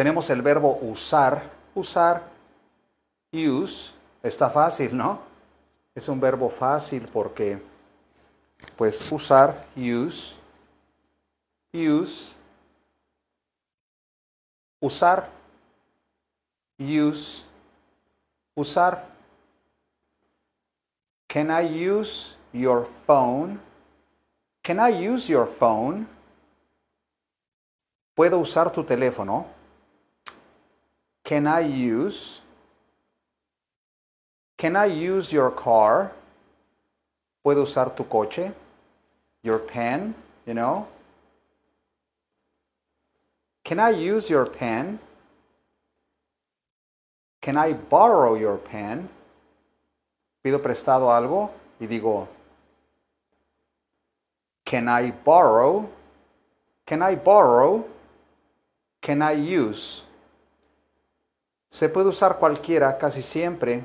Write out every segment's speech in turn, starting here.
tenemos el verbo usar, usar, use, está fácil, ¿no? Es un verbo fácil porque, pues, usar, use, use, usar, use, usar. Can I use your phone? Can I use your phone? Puedo usar tu teléfono. can I use? Can I use your car? Puedo usar tu coche? Your pen, you know? Can I use your pen? Can I borrow your pen? Pido prestado algo y digo, Can I borrow? Can I borrow? Can I use? Se puede usar cualquiera casi siempre.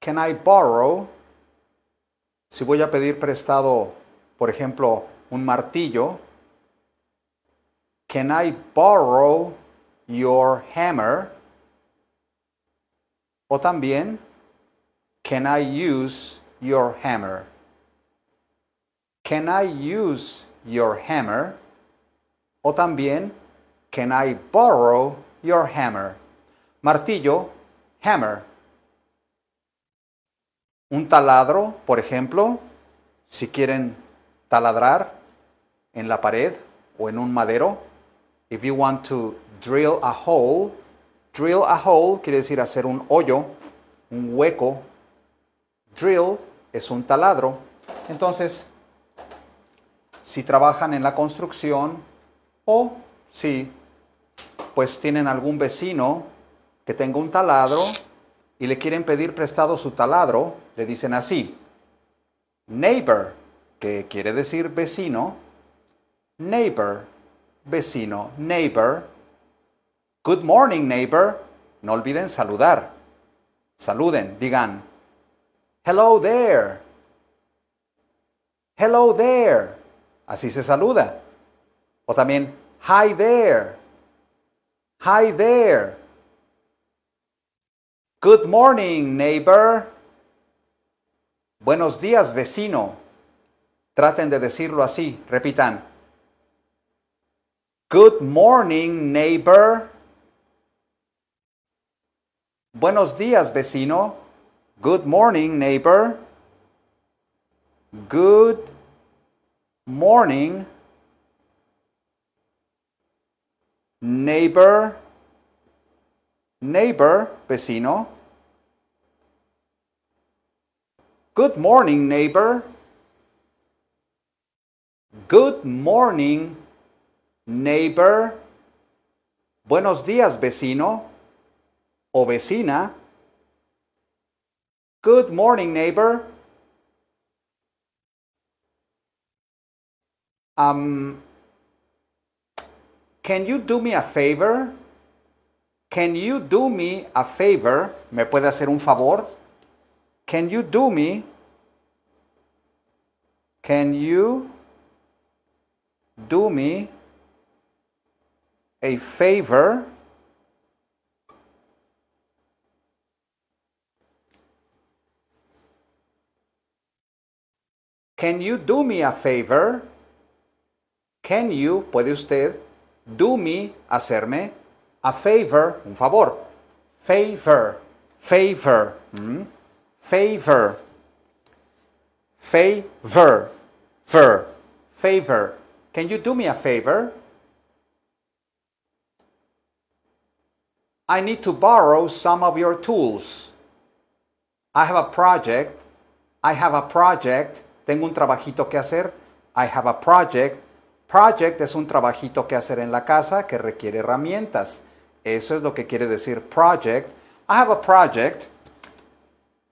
Can I borrow? Si voy a pedir prestado, por ejemplo, un martillo. Can I borrow your hammer? O también, Can I use your hammer? Can I use your hammer? O también, Can I borrow your hammer. Martillo, hammer. Un taladro, por ejemplo, si quieren taladrar en la pared o en un madero. If you want to drill a hole, drill a hole quiere decir hacer un hoyo, un hueco. Drill es un taladro. Entonces, si trabajan en la construcción o si pues tienen algún vecino que tenga un taladro y le quieren pedir prestado su taladro, le dicen así, neighbor, que quiere decir vecino, neighbor, vecino, neighbor, good morning neighbor, no olviden saludar, saluden, digan, hello there, hello there, así se saluda, o también, hi there, Hi there. Good morning, neighbor. Buenos días, vecino. Traten de decirlo así, repitan. Good morning, neighbor. Buenos días, vecino. Good morning, neighbor. Good morning, neighbor, neighbor, vecino. Good morning, neighbor. Good morning, neighbor. Buenos días, vecino o vecina. Good morning, neighbor. Um, can you do me a favor? Can you do me a favor? ¿Me puede hacer un favor? Can you do me? Can you do me a favor? Can you do me a favor? Can you, puede usted, do me, hacerme, a favor, un favor, favor, favor, ¿Mm? favor, favor, favor, favor. Can you do me a favor? I need to borrow some of your tools. I have a project. I have a project. Tengo un trabajito que hacer. I have a project. Project es un trabajito que hacer en la casa que requiere herramientas. Eso es lo que quiere decir project. I have a project.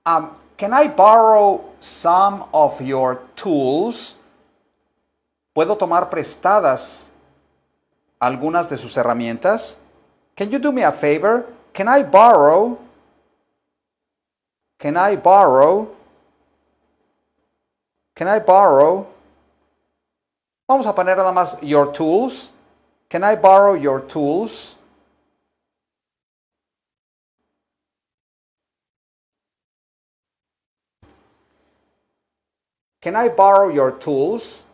Um, can I borrow some of your tools? ¿Puedo tomar prestadas algunas de sus herramientas? Can you do me a favor? Can I borrow? Can I borrow? Can I borrow? Vamos a poner nada más your tools. Can I borrow your tools? Can I borrow your tools?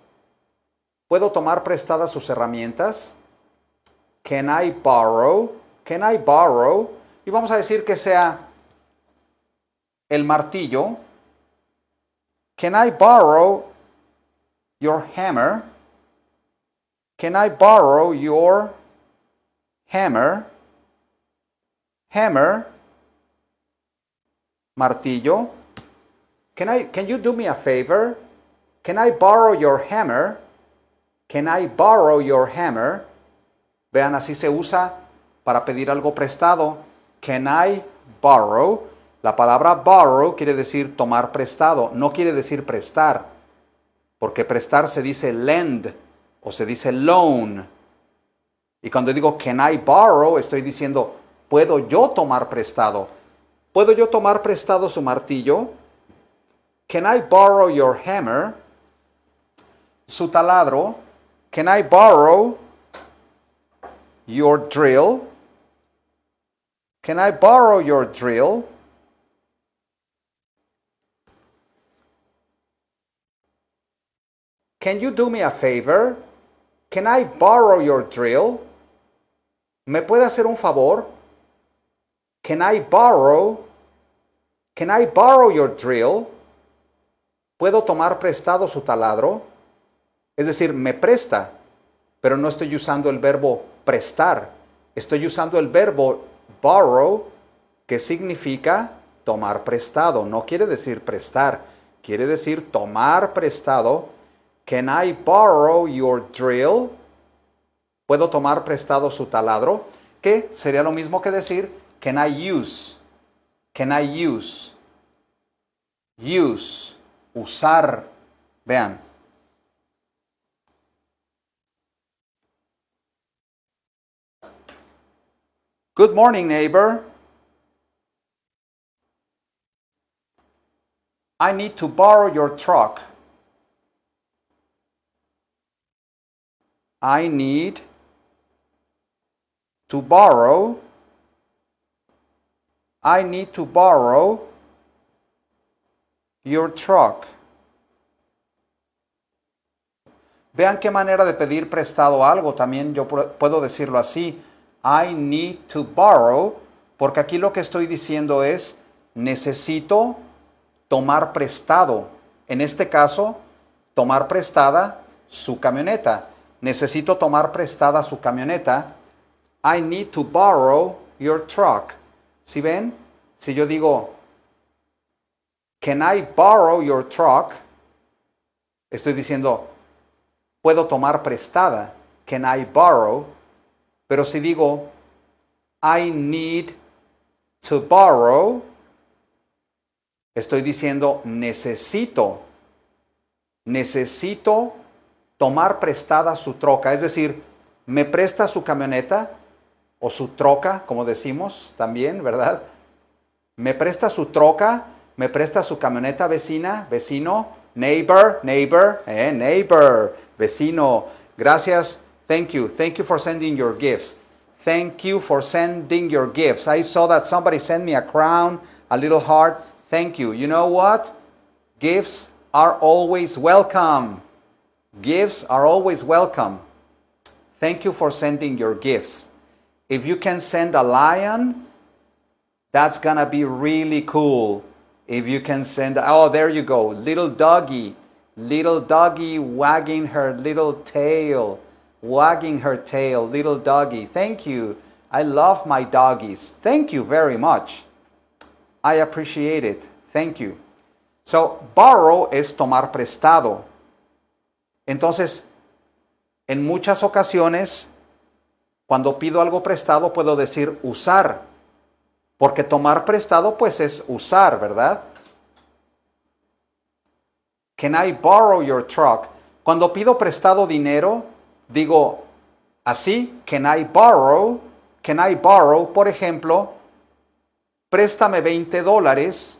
¿Puedo tomar prestadas sus herramientas? Can I borrow? Can I borrow? Y vamos a decir que sea el martillo. Can I borrow your hammer? Can I borrow your hammer? Hammer. Martillo. Can I can you do me a favor? Can I borrow your hammer? Can I borrow your hammer? Vean, así se usa para pedir algo prestado. Can I borrow? La palabra borrow quiere decir tomar prestado, no quiere decir prestar, porque prestar se dice lend o se dice loan. Y cuando digo can I borrow, estoy diciendo puedo yo tomar prestado. ¿Puedo yo tomar prestado su martillo? Can I borrow your hammer? Su taladro. Can I borrow your drill? Can I borrow your drill? Can you do me a favor? Can I borrow your drill? ¿Me puede hacer un favor? Can I borrow? Can I borrow your drill? ¿Puedo tomar prestado su taladro? Es decir, me presta, pero no estoy usando el verbo prestar. Estoy usando el verbo borrow, que significa tomar prestado. No quiere decir prestar, quiere decir tomar prestado Can I borrow your drill? ¿Puedo tomar prestado su taladro? Que sería lo mismo que decir, can I use? Can I use? Use, usar. Vean. Good morning, neighbor. I need to borrow your truck. I need to borrow. I need to borrow your truck. Vean qué manera de pedir prestado algo. También yo puedo decirlo así. I need to borrow. Porque aquí lo que estoy diciendo es necesito tomar prestado. En este caso, tomar prestada su camioneta. Necesito tomar prestada su camioneta. I need to borrow your truck. ¿Si ven? Si yo digo, can I borrow your truck? Estoy diciendo, puedo tomar prestada. Can I borrow? Pero si digo, I need to borrow, estoy diciendo necesito. Necesito tomar prestada su troca, es decir, me presta su camioneta o su troca, como decimos también, ¿verdad? Me presta su troca, me presta su camioneta vecina, vecino, neighbor, neighbor, eh, neighbor, vecino. Gracias, thank you, thank you for sending your gifts. Thank you for sending your gifts. I saw that somebody sent me a crown, a little heart. Thank you. You know what? Gifts are always welcome. Gifts are always welcome. Thank you for sending your gifts. If you can send a lion, that's going to be really cool. If you can send, oh, there you go, little doggy, little doggy wagging her little tail, wagging her tail, little doggy. Thank you. I love my doggies. Thank you very much. I appreciate it. Thank you. So, borrow is tomar prestado. Entonces, en muchas ocasiones, cuando pido algo prestado, puedo decir usar, porque tomar prestado pues es usar, ¿verdad? Can I borrow your truck? Cuando pido prestado dinero, digo así, can I borrow? Can I borrow? Por ejemplo, préstame 20 dólares.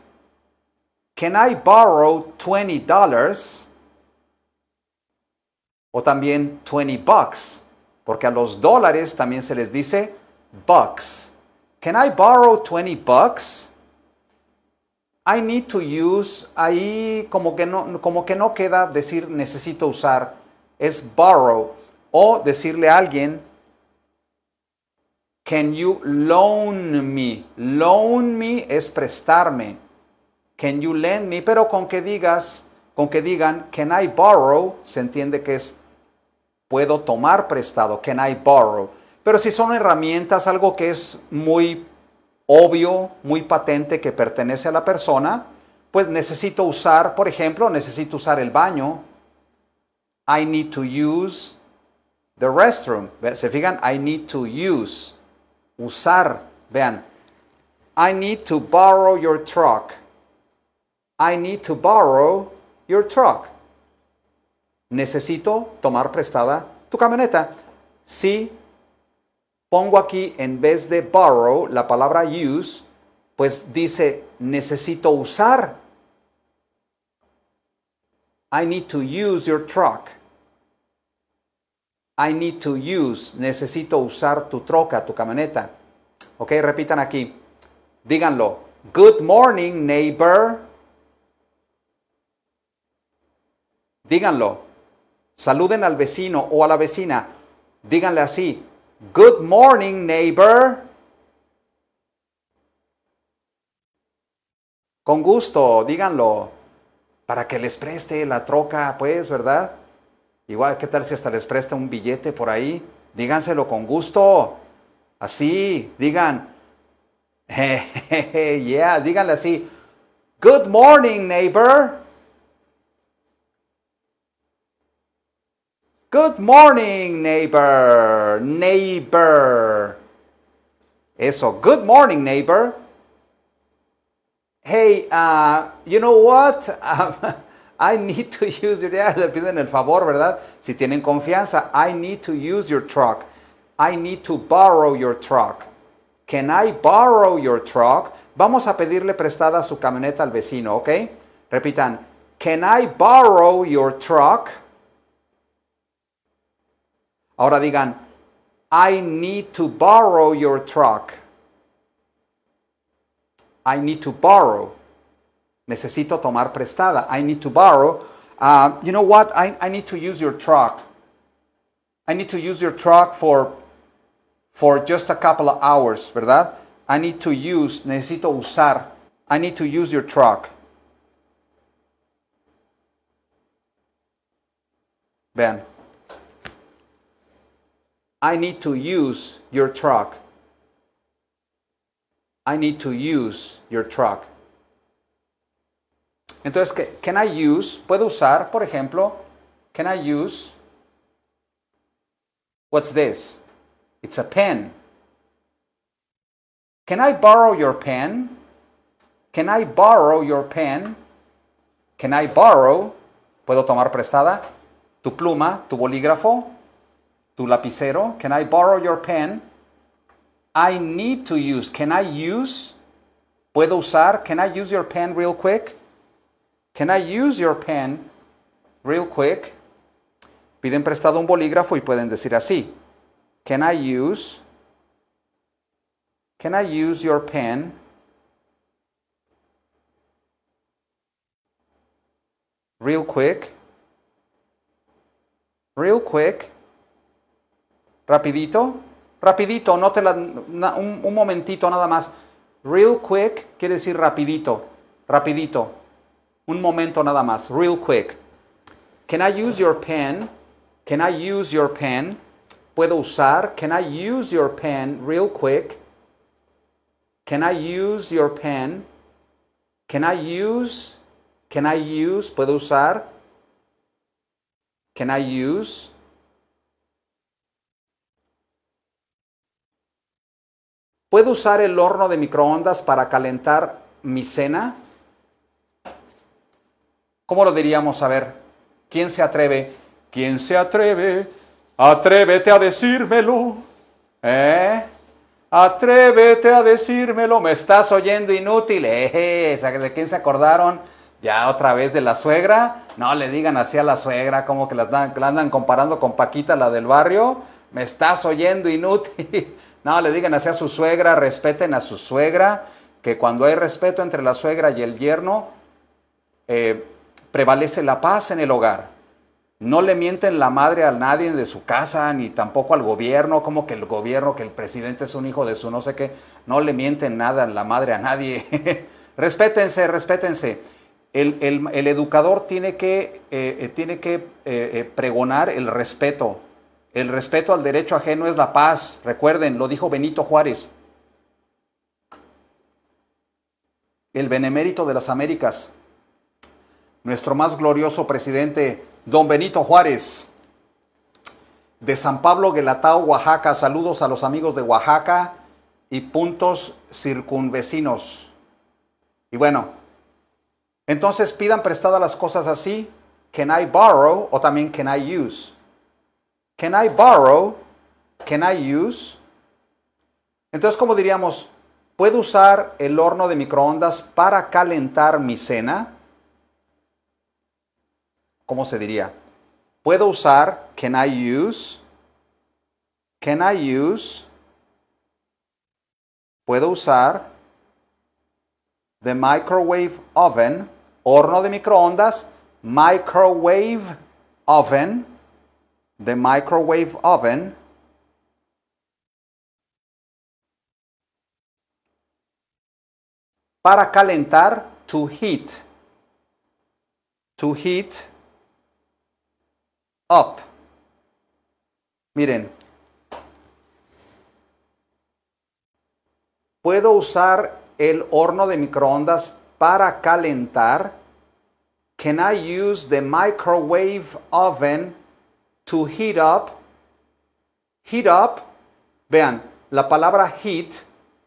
Can I borrow 20 dollars? o también 20 bucks, porque a los dólares también se les dice bucks. Can I borrow 20 bucks? I need to use, ahí como que no, como que no queda decir necesito usar, es borrow o decirle a alguien, can you loan me? Loan me es prestarme. Can you lend me? Pero con que digas, con que digan, can I borrow, se entiende que es puedo tomar prestado, can I borrow. Pero si son herramientas, algo que es muy obvio, muy patente, que pertenece a la persona, pues necesito usar, por ejemplo, necesito usar el baño. I need to use the restroom. ¿Se fijan? I need to use. Usar. Vean. I need to borrow your truck. I need to borrow your truck necesito tomar prestada tu camioneta. Si pongo aquí en vez de borrow la palabra use, pues dice necesito usar. I need to use your truck. I need to use, necesito usar tu troca, tu camioneta. Ok, repitan aquí. Díganlo. Good morning, neighbor. Díganlo. Saluden al vecino o a la vecina. Díganle así, Good morning, neighbor. Con gusto, díganlo, para que les preste la troca, pues, ¿verdad? Igual, ¿qué tal si hasta les presta un billete por ahí? Díganselo con gusto. Así, digan, yeah, díganle así, Good morning, neighbor. Good morning, neighbor. Neighbor. Eso. Good morning, neighbor. Hey, uh, you know what? I need to use your. le piden el favor, ¿verdad? Si tienen confianza. I need to use your truck. I need to borrow your truck. Can I borrow your truck? Vamos a pedirle prestada su camioneta al vecino, ¿ok? Repitan. Can I borrow your truck? Ahora digan, I need to borrow your truck. I need to borrow. Necesito tomar prestada. I need to borrow. Uh, you know what? I, I need to use your truck. I need to use your truck for, for just a couple of hours, ¿verdad? I need to use, necesito usar. I need to use your truck. Vean. I need to use your truck. I need to use your truck. Entonces, can I use, puedo usar, por ejemplo, can I use, what's this? It's a pen. Can I borrow your pen? Can I borrow your pen? Can I borrow, puedo tomar prestada, tu pluma, tu bolígrafo, tu lapicero? Can I borrow your pen? I need to use. Can I use? ¿Puedo usar? Can I use your pen real quick? Can I use your pen real quick? Piden prestado un bolígrafo y pueden decir así. Can I use? Can I use your pen? Real quick. Real quick. rapidito, rapidito, no te la, un, un momentito nada más. Real quick quiere decir rapidito, rapidito, un momento nada más, real quick. Can I use your pen? Can I use your pen? Puedo usar. Can I use your pen real quick? Can I use your pen? Can I use? Can I use? Puedo usar. Can I use? ¿Puedo usar el horno de microondas para calentar mi cena? ¿Cómo lo diríamos? A ver, ¿quién se atreve? ¿Quién se atreve? Atrévete a decírmelo. ¿Eh? Atrévete a decírmelo. Me estás oyendo inútil. Eh, ¿De quién se acordaron? Ya otra vez de la suegra. No le digan así a la suegra, como que la la andan comparando con Paquita, la del barrio. Me estás oyendo inútil. No, le digan así a su suegra, respeten a su suegra, que cuando hay respeto entre la suegra y el yerno, eh, prevalece la paz en el hogar. No le mienten la madre a nadie de su casa, ni tampoco al gobierno, como que el gobierno, que el presidente es un hijo de su no sé qué. No le mienten nada la madre a nadie. respétense, respétense. El, educador tiene que, eh, eh, tiene que pregonar el respeto el respeto al derecho ajeno es la paz. Recuerden, lo dijo Benito Juárez. El benemérito de las Américas. Nuestro más glorioso presidente, don Benito Juárez. De San Pablo Guelatao, Oaxaca. Saludos a los amigos de Oaxaca y puntos circunvecinos. Y bueno, entonces pidan prestada las cosas así. Can I borrow? O también can I use? Can I borrow? Can I use? Entonces, ¿cómo diríamos? ¿Puedo usar el horno de microondas para calentar mi cena? ¿Cómo se diría? ¿Puedo usar? Can I use? Can I use? Puedo usar the microwave oven, horno de microondas, microwave oven the microwave oven, para calentar, to heat, to heat up. Miren, puedo usar el horno de microondas para calentar. Can I use the microwave oven to heat up. Heat up, vean, la palabra heat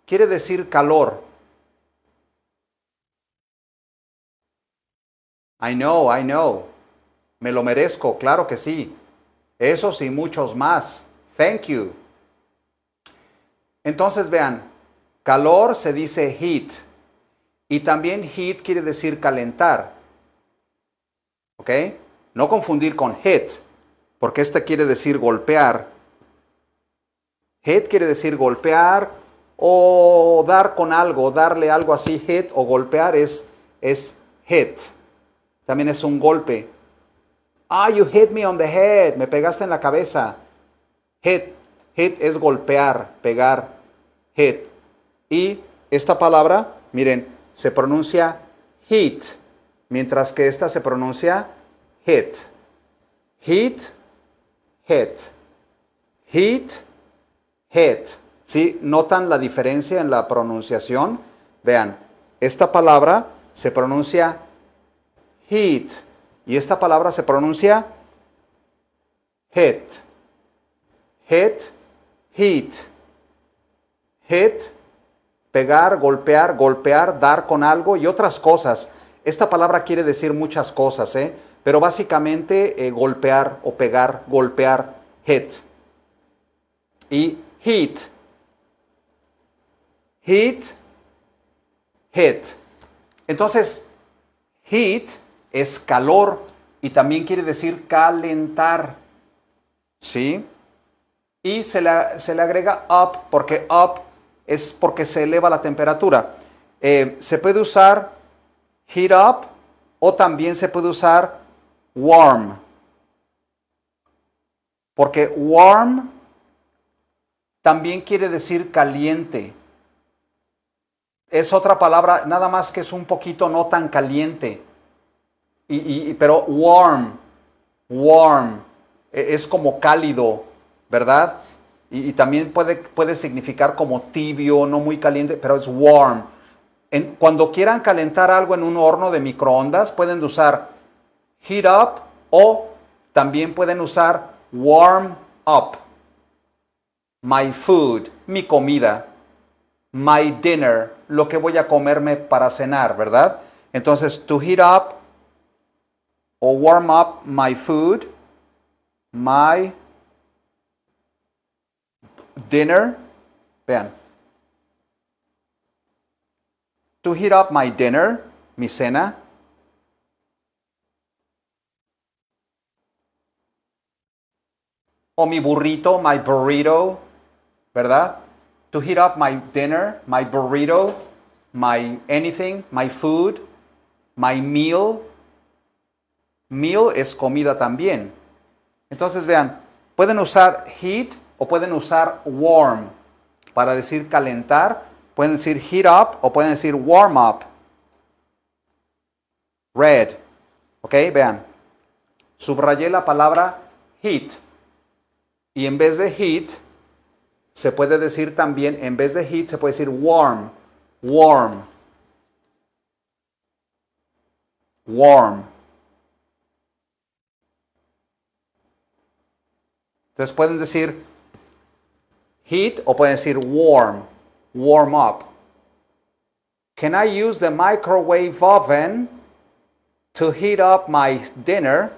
quiere decir calor. I know, I know. Me lo merezco, claro que sí. Eso sí, muchos más. Thank you. Entonces vean, calor se dice heat. Y también heat quiere decir calentar. ¿Ok? No confundir con heat porque esta quiere decir golpear. Hit quiere decir golpear o dar con algo, darle algo así, hit o golpear es, es hit. También es un golpe. Ah, you hit me on the head, me pegaste en la cabeza. Hit, hit es golpear, pegar, hit. Y esta palabra, miren, se pronuncia hit, mientras que esta se pronuncia hit. Hit Heat, heat, heat. ¿Sí? ¿Notan la diferencia en la pronunciación? Vean, esta palabra se pronuncia heat y esta palabra se pronuncia HET. Head, hit. Hit, pegar, golpear, golpear, dar con algo y otras cosas. Esta palabra quiere decir muchas cosas, ¿eh? Pero básicamente eh, golpear o pegar, golpear, hit. Y hit. Heat, hit. Entonces, heat es calor y también quiere decir calentar. ¿Sí? Y se le, agrega up porque up es porque se eleva la temperatura. Eh, se puede usar heat up o también se puede usar warm. Porque warm también quiere decir caliente. Es otra palabra, nada más que es un poquito no tan caliente. Y, pero warm, warm, e, es como cálido, ¿verdad? Y, también puede, puede, significar como tibio, no muy caliente, pero es warm. cuando quieran calentar algo en un horno de microondas, pueden usar heat up o también pueden usar warm up. My food, mi comida. My dinner, lo que voy a comerme para cenar, ¿verdad? Entonces, to heat up o warm up my food, my dinner. Vean. To heat up my dinner, mi cena. o mi burrito, my burrito, ¿verdad? To heat up my dinner, my burrito, my anything, my food, my meal. Meal es comida también. Entonces vean, pueden usar heat o pueden usar warm para decir calentar. Pueden decir heat up o pueden decir warm up. Red. ¿Ok? Vean. Subrayé la palabra heat. Y en vez de heat, se puede decir también, en vez de heat, se puede decir warm, warm, warm. Entonces pueden decir heat o pueden decir warm, warm up. Can I use the microwave oven to heat up my dinner?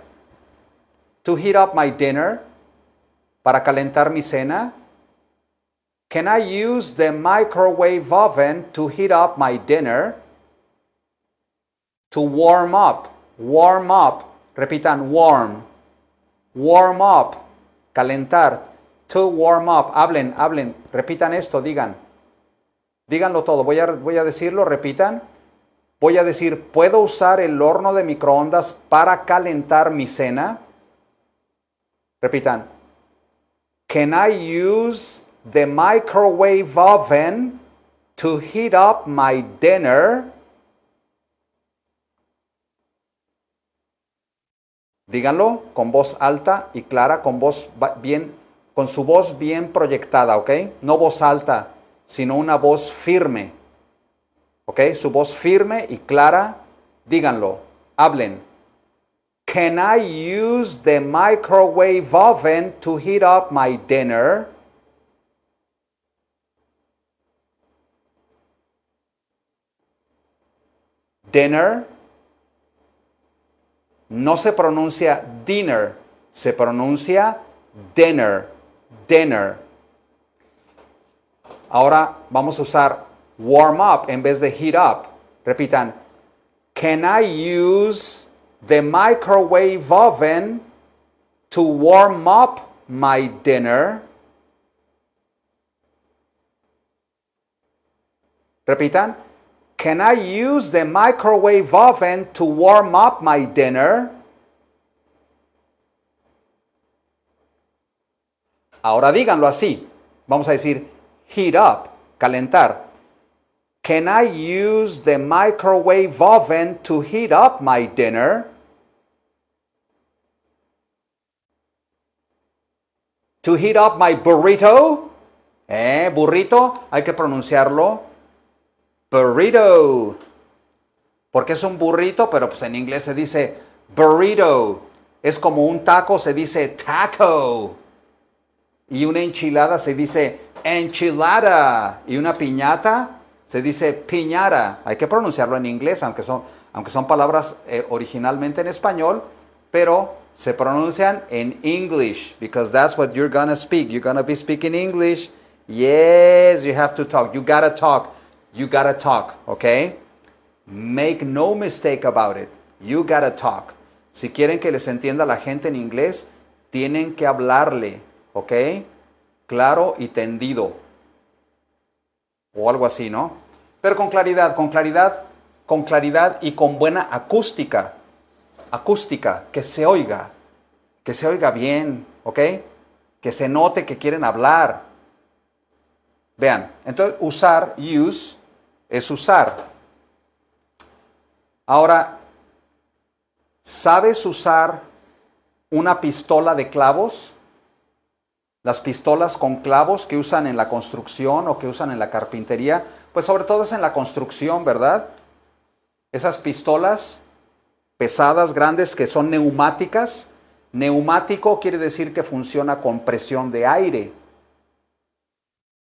To heat up my dinner para calentar mi cena? Can I use the microwave oven to heat up my dinner? To warm up, warm up, repitan warm, warm up, calentar, to warm up, hablen, hablen, repitan esto, digan, díganlo todo, voy a, voy a decirlo, repitan, voy a decir, ¿puedo usar el horno de microondas para calentar mi cena? Repitan, Can I use the microwave oven to heat up my dinner? Díganlo con voz alta y clara, con voz bien con su voz bien proyectada, ¿ok? No voz alta, sino una voz firme. ¿Ok? Su voz firme y clara, díganlo, hablen. Can I use the microwave oven to heat up my dinner? Dinner. No se pronuncia dinner, se pronuncia dinner, dinner. Ahora vamos a usar warm up en vez de heat up. Repitan, can I use the microwave oven to warm up my dinner. Repitan. Can I use the microwave oven to warm up my dinner? Ahora díganlo así. Vamos a decir heat up, calentar. Can I use the microwave oven to heat up my dinner? To heat up my burrito? Eh, burrito, hay que pronunciarlo. Burrito. Porque es un burrito, pero pues en inglés se dice burrito. Es como un taco, se dice taco. Y una enchilada se dice enchilada. Y una piñata se dice piñara, hay que pronunciarlo en inglés, aunque son, aunque son palabras eh, originalmente en español, pero se pronuncian en English, because that's what you're gonna speak. You're gonna be speaking English. Yes, you have to talk. You gotta talk. You gotta talk, okay? Make no mistake about it. You gotta talk. Si quieren que les entienda la gente en inglés, tienen que hablarle, okay? Claro y tendido o algo así, ¿no? Pero con claridad, con claridad, con claridad y con buena acústica, acústica, que se oiga, que se oiga bien, ¿ok? Que se note que quieren hablar. Vean, entonces usar, use, es usar. Ahora, ¿sabes usar una pistola de clavos? Las pistolas con clavos que usan en la construcción o que usan en la carpintería, pues sobre todo es en la construcción, ¿verdad? Esas pistolas pesadas, grandes, que son neumáticas. Neumático quiere decir que funciona con presión de aire.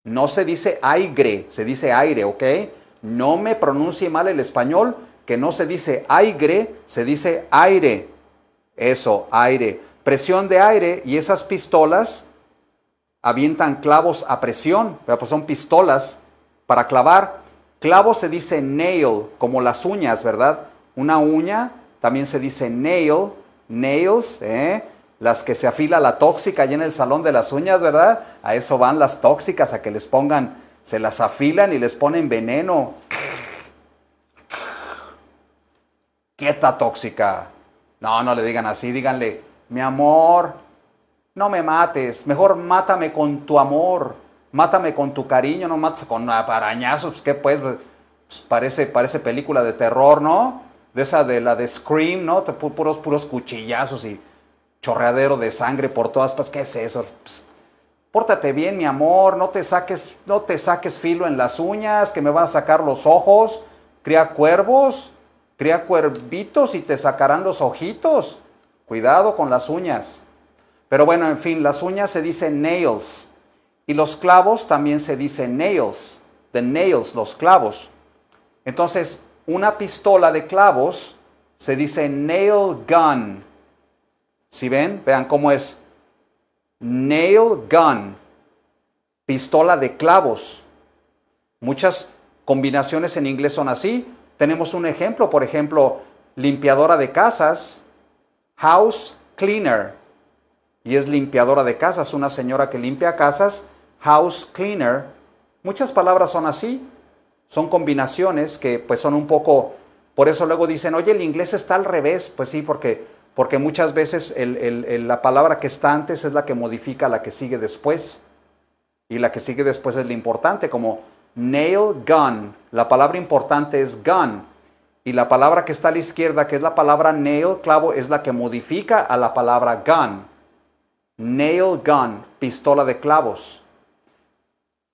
No se dice aire, se dice aire, ¿ok? No me pronuncie mal el español, que no se dice aire, se dice aire. Eso, aire. Presión de aire y esas pistolas avientan clavos a presión, pero pues son pistolas para clavar. Clavos se dice nail, como las uñas, ¿verdad? Una uña también se dice nail, nails, ¿eh? las que se afila la tóxica allá en el salón de las uñas, ¿verdad? A eso van las tóxicas, a que les pongan, se las afilan y les ponen veneno. Quieta tóxica. No, no le digan así, díganle, mi amor, no me mates, mejor mátame con tu amor, mátame con tu cariño, no mates con arañazos, qué pues? pues, parece, parece película de terror, ¿no? De esa de la de Scream, ¿no? Puros, puros cuchillazos y chorreadero de sangre por todas partes, ¿qué es eso? Pues, pórtate bien, mi amor, no te saques, no te saques filo en las uñas, que me van a sacar los ojos, cría cuervos, cría cuervitos y te sacarán los ojitos. Cuidado con las uñas. Pero bueno, en fin, las uñas se dicen nails y los clavos también se dicen nails, the nails, los clavos. Entonces, una pistola de clavos se dice nail gun. Si ven, vean cómo es. Nail gun, pistola de clavos. Muchas combinaciones en inglés son así. Tenemos un ejemplo, por ejemplo, limpiadora de casas, house cleaner y es limpiadora de casas, una señora que limpia casas, house cleaner. Muchas palabras son así, son combinaciones que pues son un poco, por eso luego dicen, oye, el inglés está al revés, pues sí, porque, porque muchas veces la palabra que está antes es la que modifica la que sigue después, y la que sigue después es la importante, como nail gun, la palabra importante es gun, y la palabra que está a la izquierda, que es la palabra nail, clavo, es la que modifica a la palabra gun nail gun, pistola de clavos.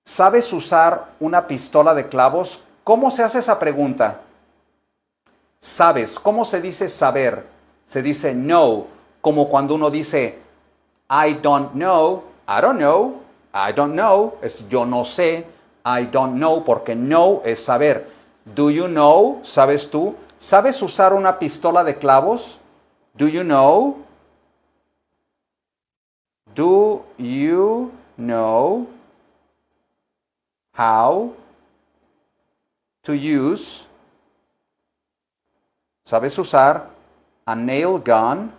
¿Sabes usar una pistola de clavos? ¿Cómo se hace esa pregunta? ¿Sabes? ¿Cómo se dice saber? Se dice know, como cuando uno dice I don't know, I don't know, I don't know, es yo no sé, I don't know, porque no es saber. Do you know? ¿Sabes tú? ¿Sabes usar una pistola de clavos? Do you know? Do you know how to use? ¿Sabes usar a nail gun?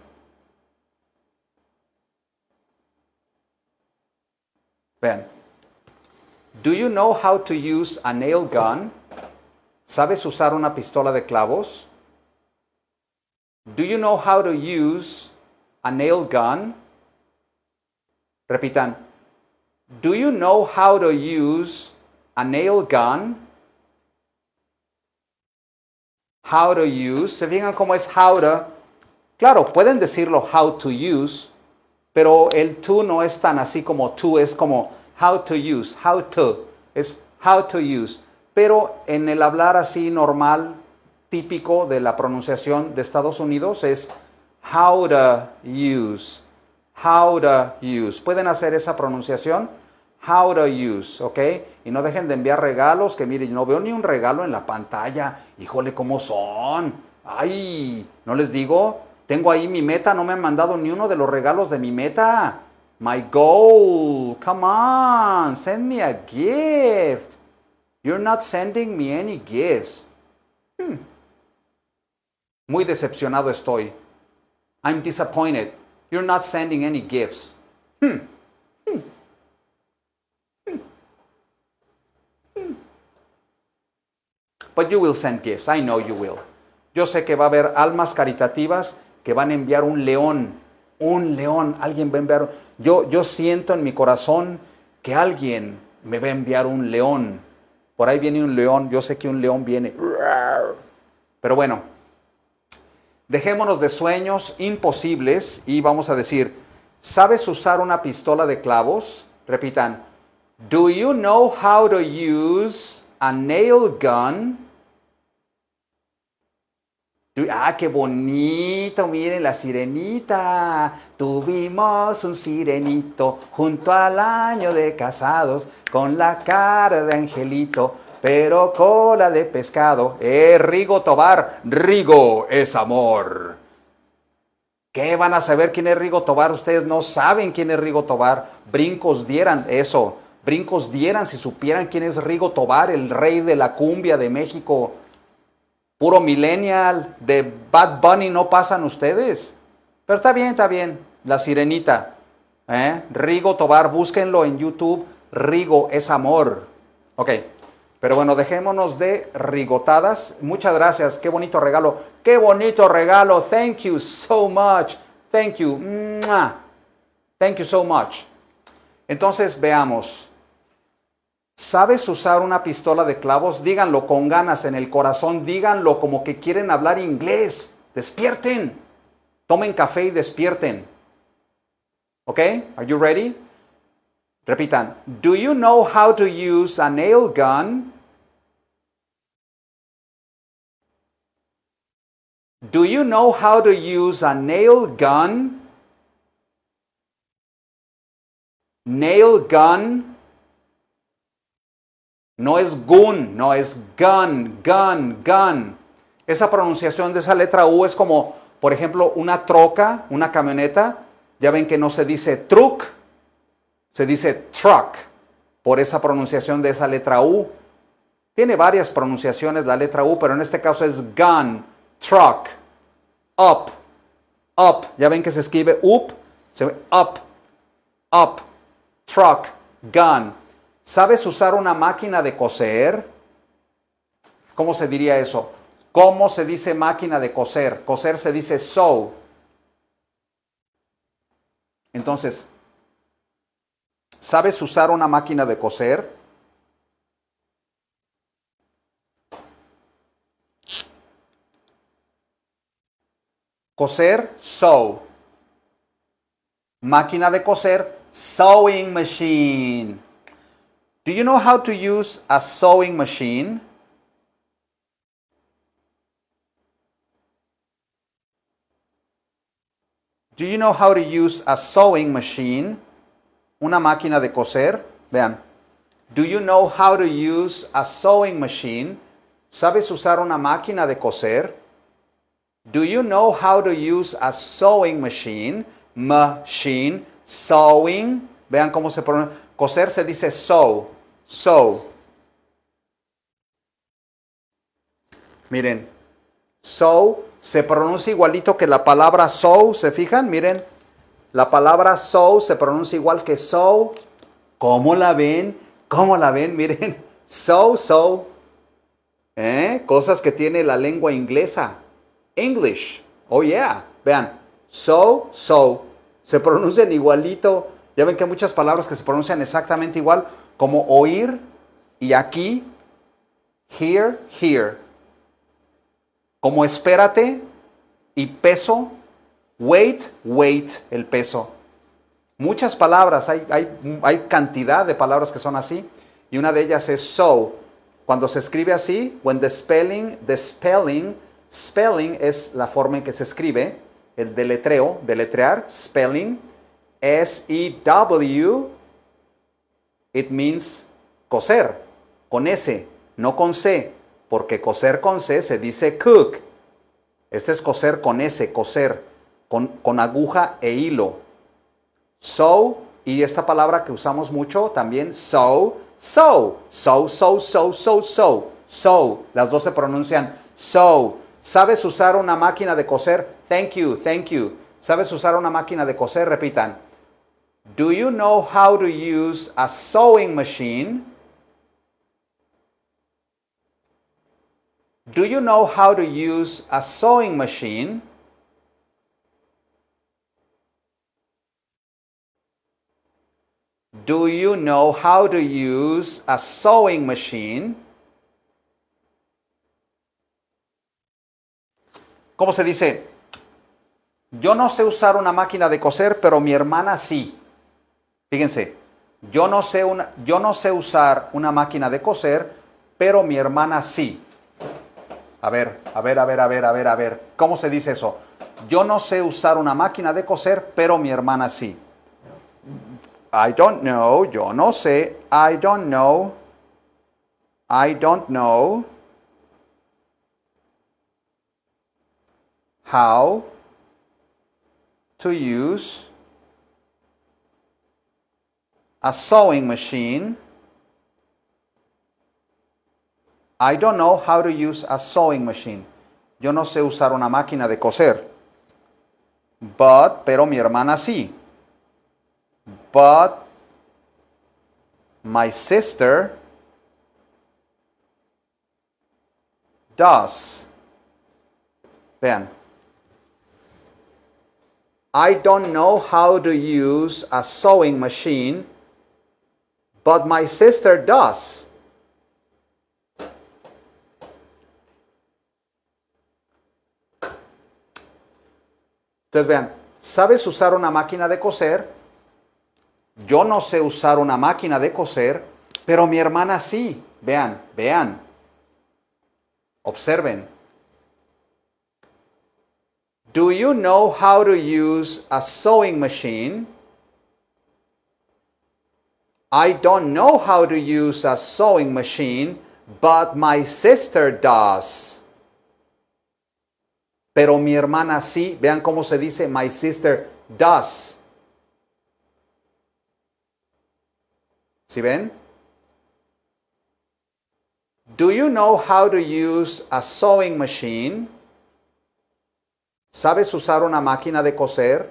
Ben, Do you know how to use a nail gun? ¿Sabes usar una pistola de clavos? Do you know how to use a nail gun? Repitan, ¿Do you know how to use a nail gun? How to use, se fijan cómo es how to. Claro, pueden decirlo how to use, pero el to no es tan así como to, es como how to use, how to, es how to use. Pero en el hablar así normal, típico de la pronunciación de Estados Unidos, es how to use how to use. ¿Pueden hacer esa pronunciación? How to use, ¿ok? Y no dejen de enviar regalos, que miren, no veo ni un regalo en la pantalla. Híjole, ¿cómo son? Ay, no les digo, tengo ahí mi meta, no me han mandado ni uno de los regalos de mi meta. My goal, come on, send me a gift. You're not sending me any gifts. Hmm. Muy decepcionado estoy. I'm disappointed. You're not sending any gifts. Hmm. But you will send gifts. I know you will. Yo sé que va a haber almas caritativas que van a enviar un león. Un león. Alguien va a enviar. Yo, yo siento en mi corazón que alguien me va a enviar un león. Por ahí viene un león. Yo sé que un león viene. Pero bueno, Dejémonos de sueños imposibles y vamos a decir, ¿sabes usar una pistola de clavos? Repitan, ¿Do you know how to use a nail gun? Ah, qué bonito, miren la sirenita. Tuvimos un sirenito junto al año de casados con la cara de angelito pero cola de pescado. Eh, Rigo Tobar, Rigo es amor. ¿Qué van a saber quién es Rigo Tobar? Ustedes no saben quién es Rigo Tobar. Brincos dieran eso. Brincos dieran si supieran quién es Rigo Tobar, el rey de la cumbia de México. Puro millennial, de Bad Bunny no pasan ustedes. Pero está bien, está bien. La sirenita. ¿eh? Rigo Tobar, búsquenlo en YouTube. Rigo es amor. Ok. Pero bueno, dejémonos de rigotadas. Muchas gracias. Qué bonito regalo. Qué bonito regalo. Thank you so much. Thank you. Thank you so much. Entonces veamos. ¿Sabes usar una pistola de clavos? Díganlo con ganas en el corazón. Díganlo como que quieren hablar inglés. Despierten. Tomen café y despierten. ¿Ok? Are you ready? Repitan, ¿do you know how to use a nail gun? Do you know how to use a nail gun? Nail gun. No es gun, no es gun, gun, gun. Esa pronunciación de esa letra U es como, por ejemplo, una troca, una camioneta. Ya ven que no se dice truck, se dice truck por esa pronunciación de esa letra U. Tiene varias pronunciaciones la letra U, pero en este caso es gun, truck, up, up. Ya ven que se escribe up, se up, up, truck, gun. ¿Sabes usar una máquina de coser? ¿Cómo se diría eso? ¿Cómo se dice máquina de coser? Coser se dice sew. Entonces, ¿Sabes usar una máquina de coser? Coser, sew. Máquina de coser, sewing machine. Do you know how to use a sewing machine? Do you know how to use a sewing machine? una máquina de coser? Vean. Do you know how to use a sewing machine? ¿Sabes usar una máquina de coser? Do you know how to use a sewing machine? Machine, sewing. Vean cómo se pronuncia. Coser se dice sew, sew. Miren, sew se pronuncia igualito que la palabra sew, ¿se fijan? Miren, la palabra so se pronuncia igual que so. ¿Cómo la ven? ¿Cómo la ven? Miren, so, so. ¿Eh? Cosas que tiene la lengua inglesa. English. Oh, yeah. Vean, so, so. Se pronuncian igualito. Ya ven que hay muchas palabras que se pronuncian exactamente igual, como oír y aquí, here, here. Como espérate y peso, Weight, weight, el peso. Muchas palabras, hay, hay, cantidad de palabras que son así. Y una de ellas es so. Cuando se escribe así, when the spelling, the spelling, spelling es la forma en que se escribe, el deletreo, deletrear, spelling, S-E-W, it means coser, con S, no con C, porque coser con C se dice cook. Este es coser con S, coser con, aguja e hilo. So, y esta palabra que usamos mucho también, so, so, so, so, so, so, so, so. Las dos se pronuncian so. ¿Sabes usar una máquina de coser? Thank you, thank you. ¿Sabes usar una máquina de coser? Repitan. Do you know how to use a sewing machine? Do you know how to use a sewing machine? Do you know how to use a sewing machine? ¿Cómo se dice? Yo no sé usar una máquina de coser, pero mi hermana sí. Fíjense, yo no sé, una, yo no sé usar una máquina de coser, pero mi hermana sí. A ver, a ver, a ver, a ver, a ver, a ver. ¿Cómo se dice eso? Yo no sé usar una máquina de coser, pero mi hermana sí. I don't know, yo no sé, I don't know, I don't know how to use a sewing machine. I don't know how to use a sewing machine. Yo no sé usar una máquina de coser. But, pero mi hermana sí but my sister does. Ben. I don't know how to use a sewing machine, but my sister does. Entonces vean, ¿sabes usar una máquina de coser? Yo no sé usar una máquina de coser, pero mi hermana sí. Vean, vean. Observen. Do you know how to use a sewing machine? I don't know how to use a sewing machine, but my sister does. Pero mi hermana sí. Vean cómo se dice my sister does. ¿Sí ven? Do you know how to use a sewing machine? ¿Sabes usar una máquina de coser?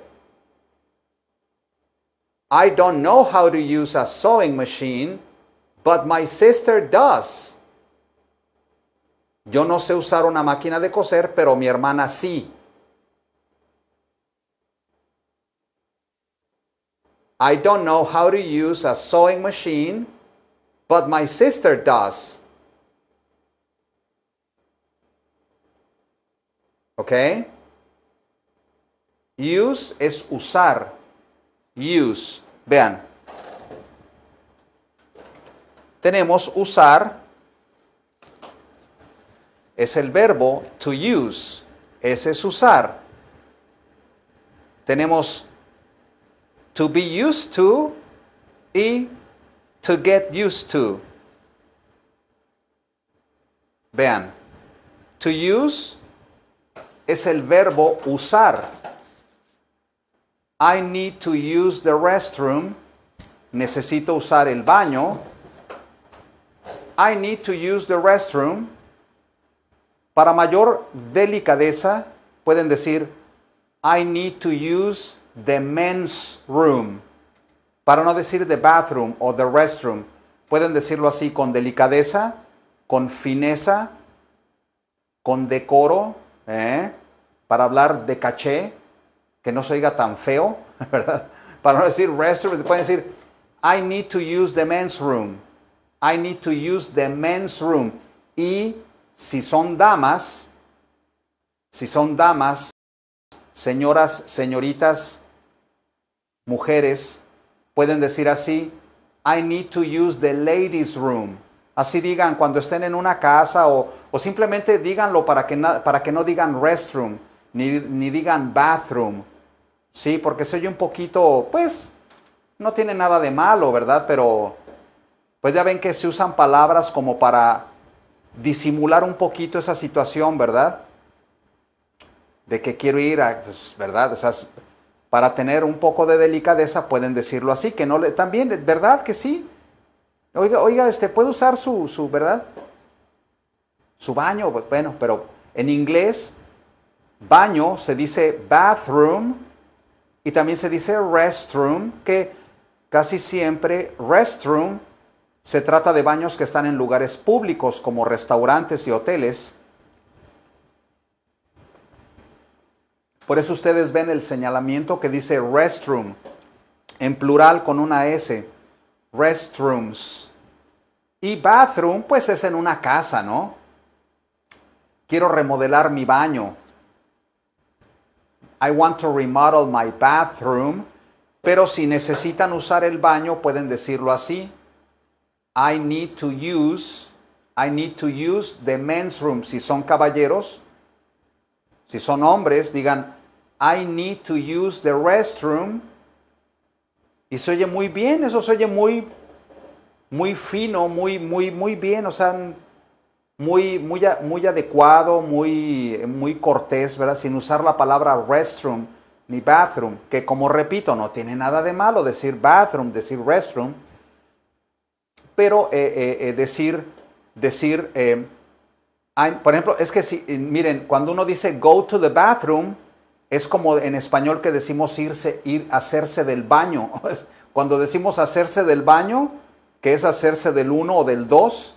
I don't know how to use a sewing machine, but my sister does. Yo no sé usar una máquina de coser, pero mi hermana sí. I don't know how to use a sewing machine, but my sister does. Okay? Use es usar. Use. Vean. Tenemos usar. Es el verbo to use. Ese es usar. Tenemos to be used to y to get used to. Vean, to use es el verbo usar. I need to use the restroom. Necesito usar el baño. I need to use the restroom. Para mayor delicadeza, pueden decir I need to use the men's room, para no decir the bathroom o the restroom, pueden decirlo así con delicadeza, con fineza, con decoro, ¿eh? para hablar de caché, que no se oiga tan feo, ¿verdad? Para no decir restroom, pueden decir, I need to use the men's room. I need to use the men's room. Y si son damas, si son damas, señoras, señoritas, mujeres pueden decir así, I need to use the ladies room. Así digan cuando estén en una casa o, simplemente díganlo para que, no, para que no digan restroom ni, ni digan bathroom. Sí, porque se oye un poquito, pues, no tiene nada de malo, ¿verdad? Pero, pues ya ven que se usan palabras como para disimular un poquito esa situación, ¿verdad? De que quiero ir a, pues, ¿verdad? O sea, para tener un poco de delicadeza, pueden decirlo así, que no le, también, ¿verdad que sí? Oiga, oiga, este, puede usar su, su, ¿verdad? Su baño, bueno, pero en inglés, baño se dice bathroom y también se dice restroom, que casi siempre restroom se trata de baños que están en lugares públicos como restaurantes y hoteles, Por eso ustedes ven el señalamiento que dice restroom, en plural con una S, restrooms. Y bathroom, pues es en una casa, ¿no? Quiero remodelar mi baño. I want to remodel my bathroom. Pero si necesitan usar el baño, pueden decirlo así. I need to use, I need to use the men's room. Si son caballeros, si son hombres, digan I need to use the restroom. Y se oye muy bien, eso se oye muy, muy fino, muy, muy, muy bien, o sea, muy, muy, muy adecuado, muy, muy cortés, ¿verdad? Sin usar la palabra restroom ni bathroom, que como repito, no tiene nada de malo decir bathroom, decir restroom, pero eh, eh, eh, decir, decir, por ejemplo, es que si, miren, cuando uno dice go to the bathroom, es como en español que decimos irse, ir, hacerse del baño. Cuando decimos hacerse del baño, que es hacerse del uno o del dos,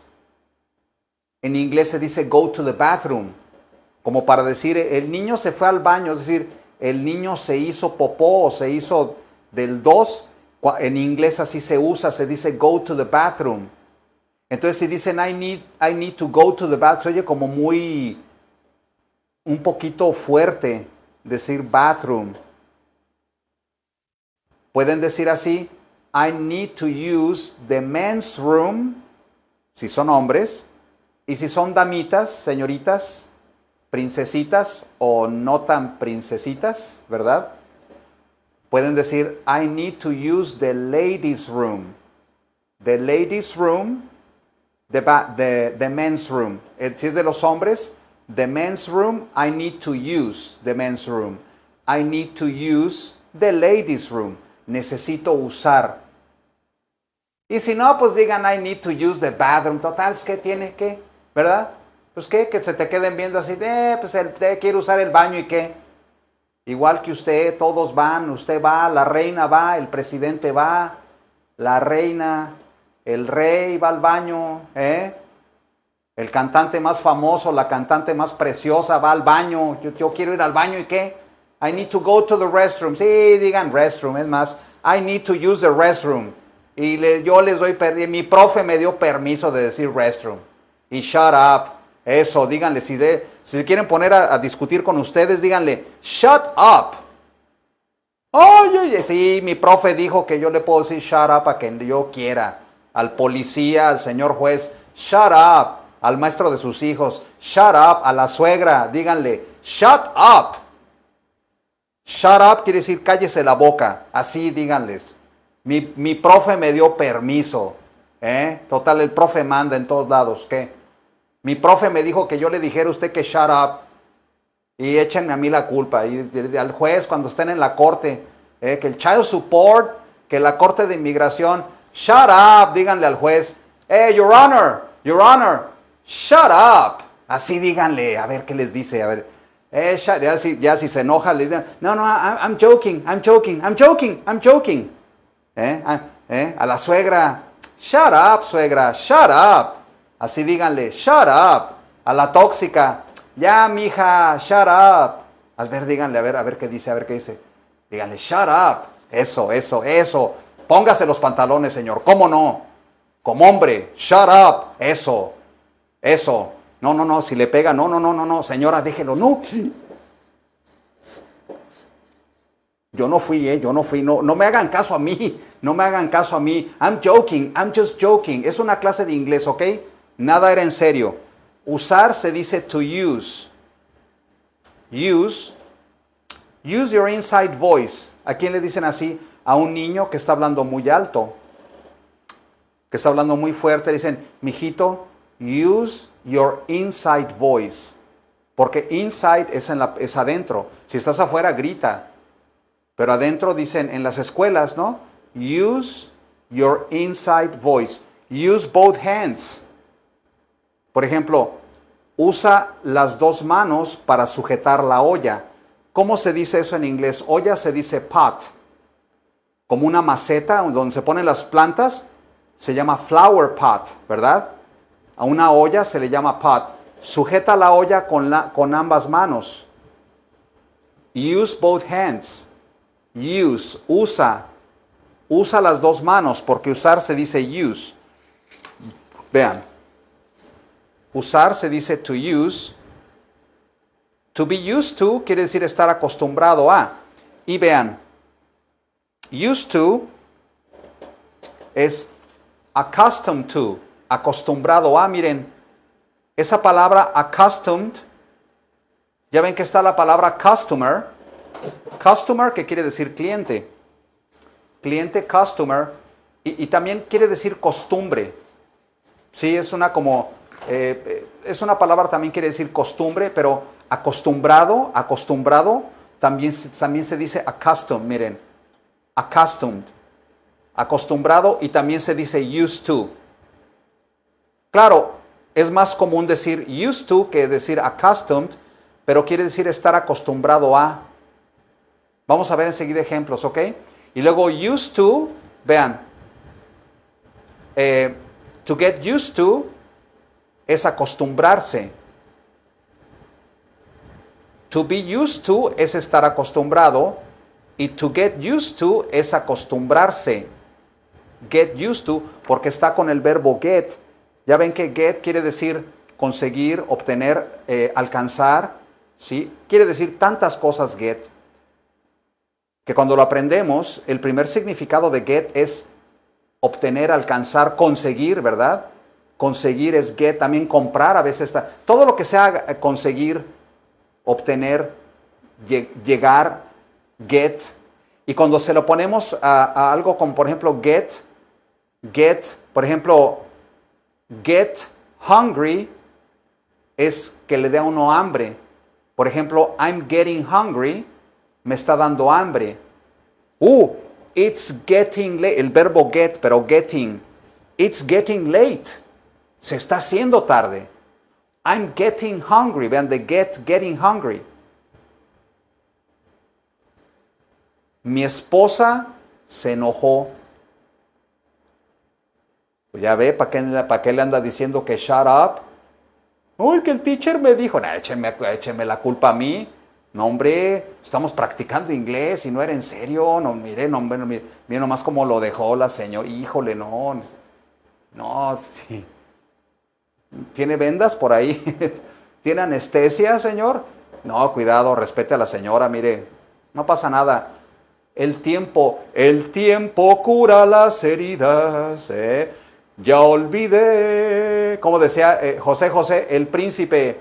en inglés se dice go to the bathroom, como para decir el niño se fue al baño, es decir, el niño se hizo popó o se hizo del dos. En inglés así se usa, se dice go to the bathroom. Entonces si dicen I need, I need to go to the bathroom, oye como muy, un poquito fuerte decir bathroom. Pueden decir así, I need to use the men's room, si son hombres, y si son damitas, señoritas, princesitas o no tan princesitas, ¿verdad? Pueden decir, I need to use the ladies' room. The ladies' room, the, the, men's room. Eh, si es de los hombres, the men's room, I need to use the men's room. I need to use the ladies' room. Necesito usar. Y si no, pues digan, I need to use the bathroom. Total, es ¿qué tiene que? ¿Verdad? Pues qué, que se te queden viendo así, eh, pues el, eh, quiere usar el baño y qué. Igual que usted, todos van, usted va, la reina va, el presidente va, la reina, el rey va al baño, ¿eh? El cantante más famoso, la cantante más preciosa va al baño. Yo, yo, quiero ir al baño y qué? I need to go to the restroom. Sí, digan restroom, es más. I need to use the restroom. Y yo les doy Mi profe me dio permiso de decir restroom. Y shut up. Eso, díganle. Si, de, quieren poner a, discutir con ustedes, díganle shut up. sí, mi profe dijo que yo le puedo decir shut up a quien yo quiera. Al policía, al señor juez, shut up al maestro de sus hijos, shut up, a la suegra, díganle, shut up. Shut up quiere decir cállese la boca, así díganles. Mi, mi profe me dio permiso. ¿eh? Total, el profe manda en todos lados. ¿Qué? Mi profe me dijo que yo le dijera a usted que shut up y échenme a mí la culpa. Y, al juez cuando estén en la corte, ¿eh? que el child support, que la corte de inmigración, shut up, díganle al juez, hey, your honor, your honor, shut up. Así díganle, a ver qué les dice, a ver. Eh, ya, si, se enoja, les dicen, no, no, I'm, joking, I'm joking, I'm joking, I'm joking. Eh, ah, eh, a la suegra, shut up, suegra, shut up. Así díganle, shut up. A la tóxica, ya, mija, shut up. A ver, díganle, a ver, a ver qué dice, a ver qué dice. Díganle, shut up. Eso, eso, eso. Póngase los pantalones, señor. ¿Cómo no? Como hombre, shut up. Eso. Eso. No, no, no, si le pega, no, no, no, no, no, señora, déjelo, no. Yo no fui, eh, yo no fui, no, no me hagan caso a mí, no me hagan caso a mí. I'm joking, I'm just joking. Es una clase de inglés, ¿ok? Nada era en serio. Usar se dice to use. Use. Use your inside voice. ¿A quién le dicen así? A un niño que está hablando muy alto, que está hablando muy fuerte. Dicen, mijito, Use your inside voice. Porque inside es, en la, es adentro. Si estás afuera, grita. Pero adentro dicen en las escuelas, ¿no? Use your inside voice. Use both hands. Por ejemplo, usa las dos manos para sujetar la olla. ¿Cómo se dice eso en inglés? Olla se dice pot. Como una maceta donde se ponen las plantas, se llama flower pot, ¿verdad? A una olla se le llama pot. Sujeta la olla con, la, con ambas manos. Use both hands. Use, usa. Usa las dos manos porque usar se dice use. Vean. Usar se dice to use. To be used to quiere decir estar acostumbrado a. Y vean, used to es accustomed to acostumbrado a, ah, miren, esa palabra accustomed, ya ven que está la palabra customer, customer que quiere decir cliente, cliente customer, y, también quiere decir costumbre, sí, es una como, eh, es una palabra también quiere decir costumbre, pero acostumbrado, acostumbrado, también, también se dice accustomed, miren, accustomed, acostumbrado y también se dice used to. Claro, es más común decir used to que decir accustomed, pero quiere decir estar acostumbrado a. Vamos a ver enseguida ejemplos, ¿ok? Y luego used to, vean, eh, to get used to es acostumbrarse. To be used to es estar acostumbrado y to get used to es acostumbrarse. Get used to porque está con el verbo get ya ven que get quiere decir conseguir, obtener, eh, alcanzar, ¿sí? Quiere decir tantas cosas get, que cuando lo aprendemos, el primer significado de get es obtener, alcanzar, conseguir, ¿verdad? Conseguir es get, también comprar a veces está. Todo lo que sea eh, conseguir, obtener, llegar, get. Y cuando se lo ponemos a, a algo como, por ejemplo, get, get, por ejemplo, Get hungry es que le dé a uno hambre. Por ejemplo, I'm getting hungry, me está dando hambre. Uh, it's getting late, el verbo get, pero getting. It's getting late, se está haciendo tarde. I'm getting hungry, vean de get, getting hungry. Mi esposa se enojó pues ya ve, ¿para qué, ¿para qué le anda diciendo que shut up? Uy, que el teacher me dijo, no, écheme la culpa a mí. No, hombre, estamos practicando inglés y no era en serio. No, mire, no, mire, mire nomás cómo lo dejó la señora. Híjole, no. No, sí. ¿Tiene vendas por ahí? ¿Tiene anestesia, señor? No, cuidado, respete a la señora, mire. No pasa nada. El tiempo, el tiempo cura las heridas. ¿eh? Ya olvidé, como decía eh, José José, el príncipe,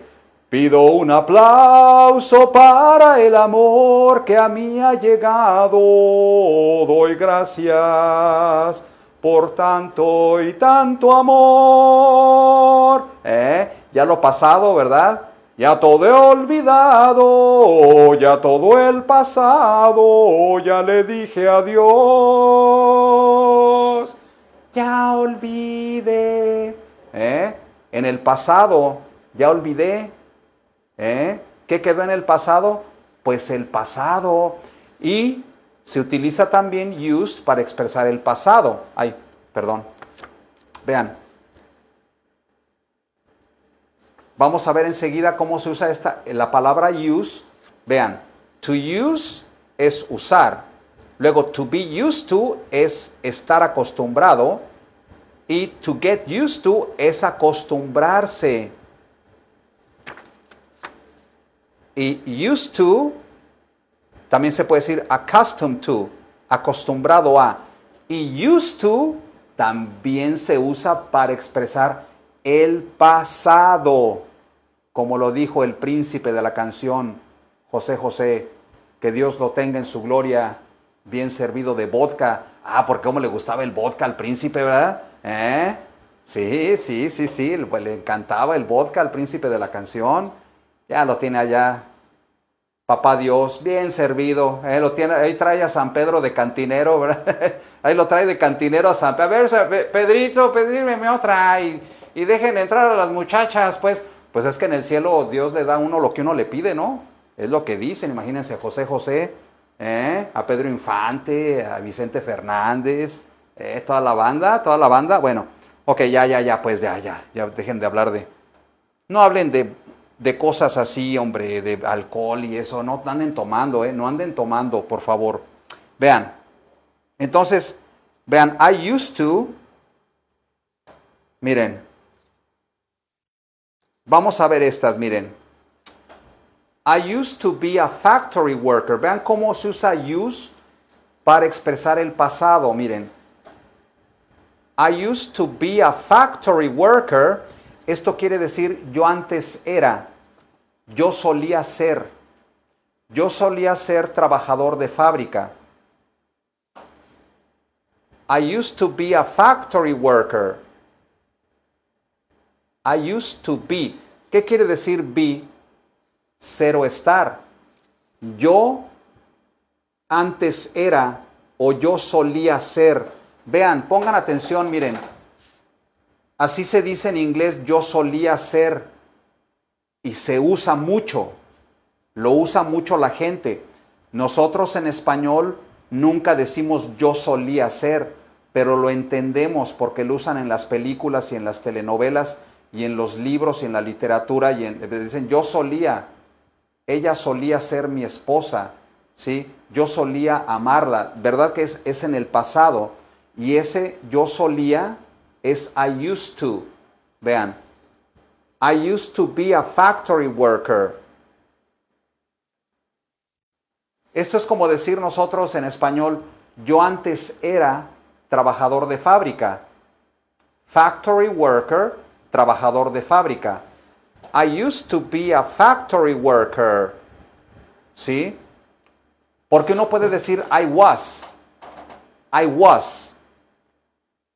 pido un aplauso para el amor que a mí ha llegado. Doy gracias por tanto y tanto amor. ¿eh? Ya lo pasado, ¿verdad? Ya todo he olvidado, ya todo el pasado, ya le dije adiós ya olvidé. ¿Eh? En el pasado, ya olvidé. ¿Eh? ¿Qué quedó en el pasado? Pues el pasado. Y se utiliza también used para expresar el pasado. Ay, perdón. Vean. Vamos a ver enseguida cómo se usa esta, la palabra use. Vean, to use es usar. Luego, to be used to es estar acostumbrado. Y to get used to es acostumbrarse. Y used to también se puede decir accustomed to, acostumbrado a. Y used to también se usa para expresar el pasado, como lo dijo el príncipe de la canción, José José, que Dios lo tenga en su gloria bien servido de vodka. Ah, porque cómo le gustaba el vodka al príncipe, ¿verdad? ¿Eh? Sí, sí, sí, sí, le pues, encantaba el vodka al príncipe de la canción. Ya lo tiene allá. Papá Dios, bien servido. Ahí, eh, lo tiene, ahí trae a San Pedro de cantinero, ¿verdad? Ahí lo trae de cantinero a San Pedro. A ver, Pedrito, pedírmeme otra y, y dejen entrar a las muchachas, pues. Pues es que en el cielo Dios le da a uno lo que uno le pide, ¿no? Es lo que dicen, imagínense, José José ¿Eh? a Pedro Infante, a Vicente Fernández, ¿eh? toda la banda, toda la banda. Bueno, ok, ya, ya, ya, pues ya, ya, ya dejen de hablar de... No hablen de, de cosas así, hombre, de alcohol y eso, no anden tomando, ¿eh? no anden tomando, por favor. Vean, entonces, vean, I used to, miren, vamos a ver estas, miren. I used to be a factory worker. Vean cómo se usa use para expresar el pasado. Miren. I used to be a factory worker. Esto quiere decir yo antes era. Yo solía ser. Yo solía ser trabajador de fábrica. I used to be a factory worker. I used to be. ¿Qué quiere decir be? cero estar. Yo antes era o yo solía ser. Vean, pongan atención, miren. Así se dice en inglés yo solía ser y se usa mucho. Lo usa mucho la gente. Nosotros en español nunca decimos yo solía ser, pero lo entendemos porque lo usan en las películas y en las telenovelas y en los libros y en la literatura y dicen yo solía ella solía ser mi esposa, ¿sí? Yo solía amarla, ¿verdad que es, es en el pasado? Y ese yo solía es I used to, vean, I used to be a factory worker. Esto es como decir nosotros en español, yo antes era trabajador de fábrica. Factory worker, trabajador de fábrica. I used to be a factory worker. ¿Sí? Porque uno puede decir I was. I was.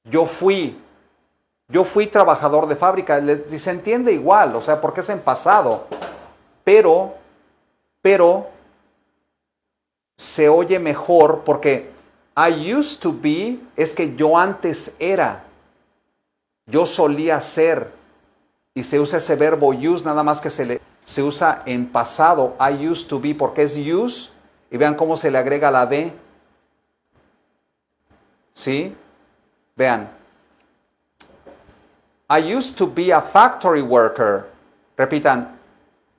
Yo fui. Yo fui trabajador de fábrica. Se entiende igual, o sea, porque es en pasado. Pero, pero, se oye mejor porque I used to be es que yo antes era. Yo solía ser y se usa ese verbo use, nada más que se, le, se usa en pasado, I used to be, porque es use, y vean cómo se le agrega la D. ¿Sí? Vean. I used to be a factory worker. Repitan.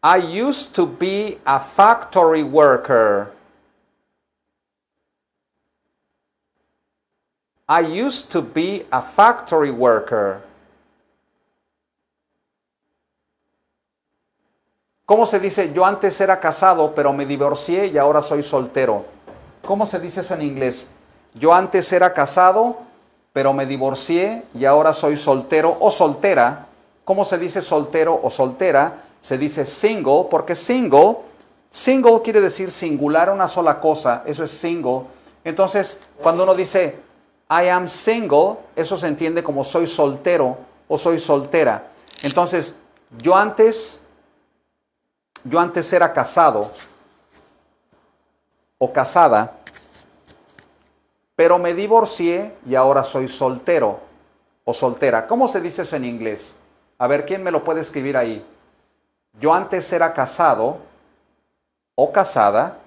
I used to be a factory worker. I used to be a factory worker. ¿Cómo se dice? Yo antes era casado, pero me divorcié y ahora soy soltero. ¿Cómo se dice eso en inglés? Yo antes era casado, pero me divorcié y ahora soy soltero o soltera. ¿Cómo se dice soltero o soltera? Se dice single, porque single, single quiere decir singular una sola cosa, eso es single. Entonces, cuando uno dice I am single, eso se entiende como soy soltero o soy soltera. Entonces, yo antes yo antes era casado o casada, pero me divorcié y ahora soy soltero o soltera. ¿Cómo se dice eso en inglés? A ver, ¿quién me lo puede escribir ahí? Yo antes era casado o casada,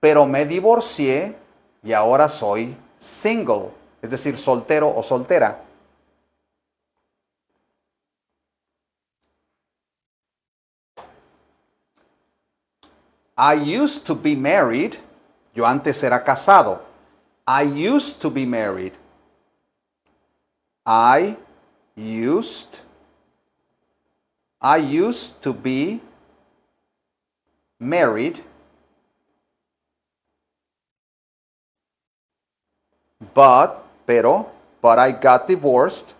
pero me divorcié y ahora soy single, es decir, soltero o soltera. I used to be married. Yo antes era casado. I used to be married. I used I used to be married but pero but I got divorced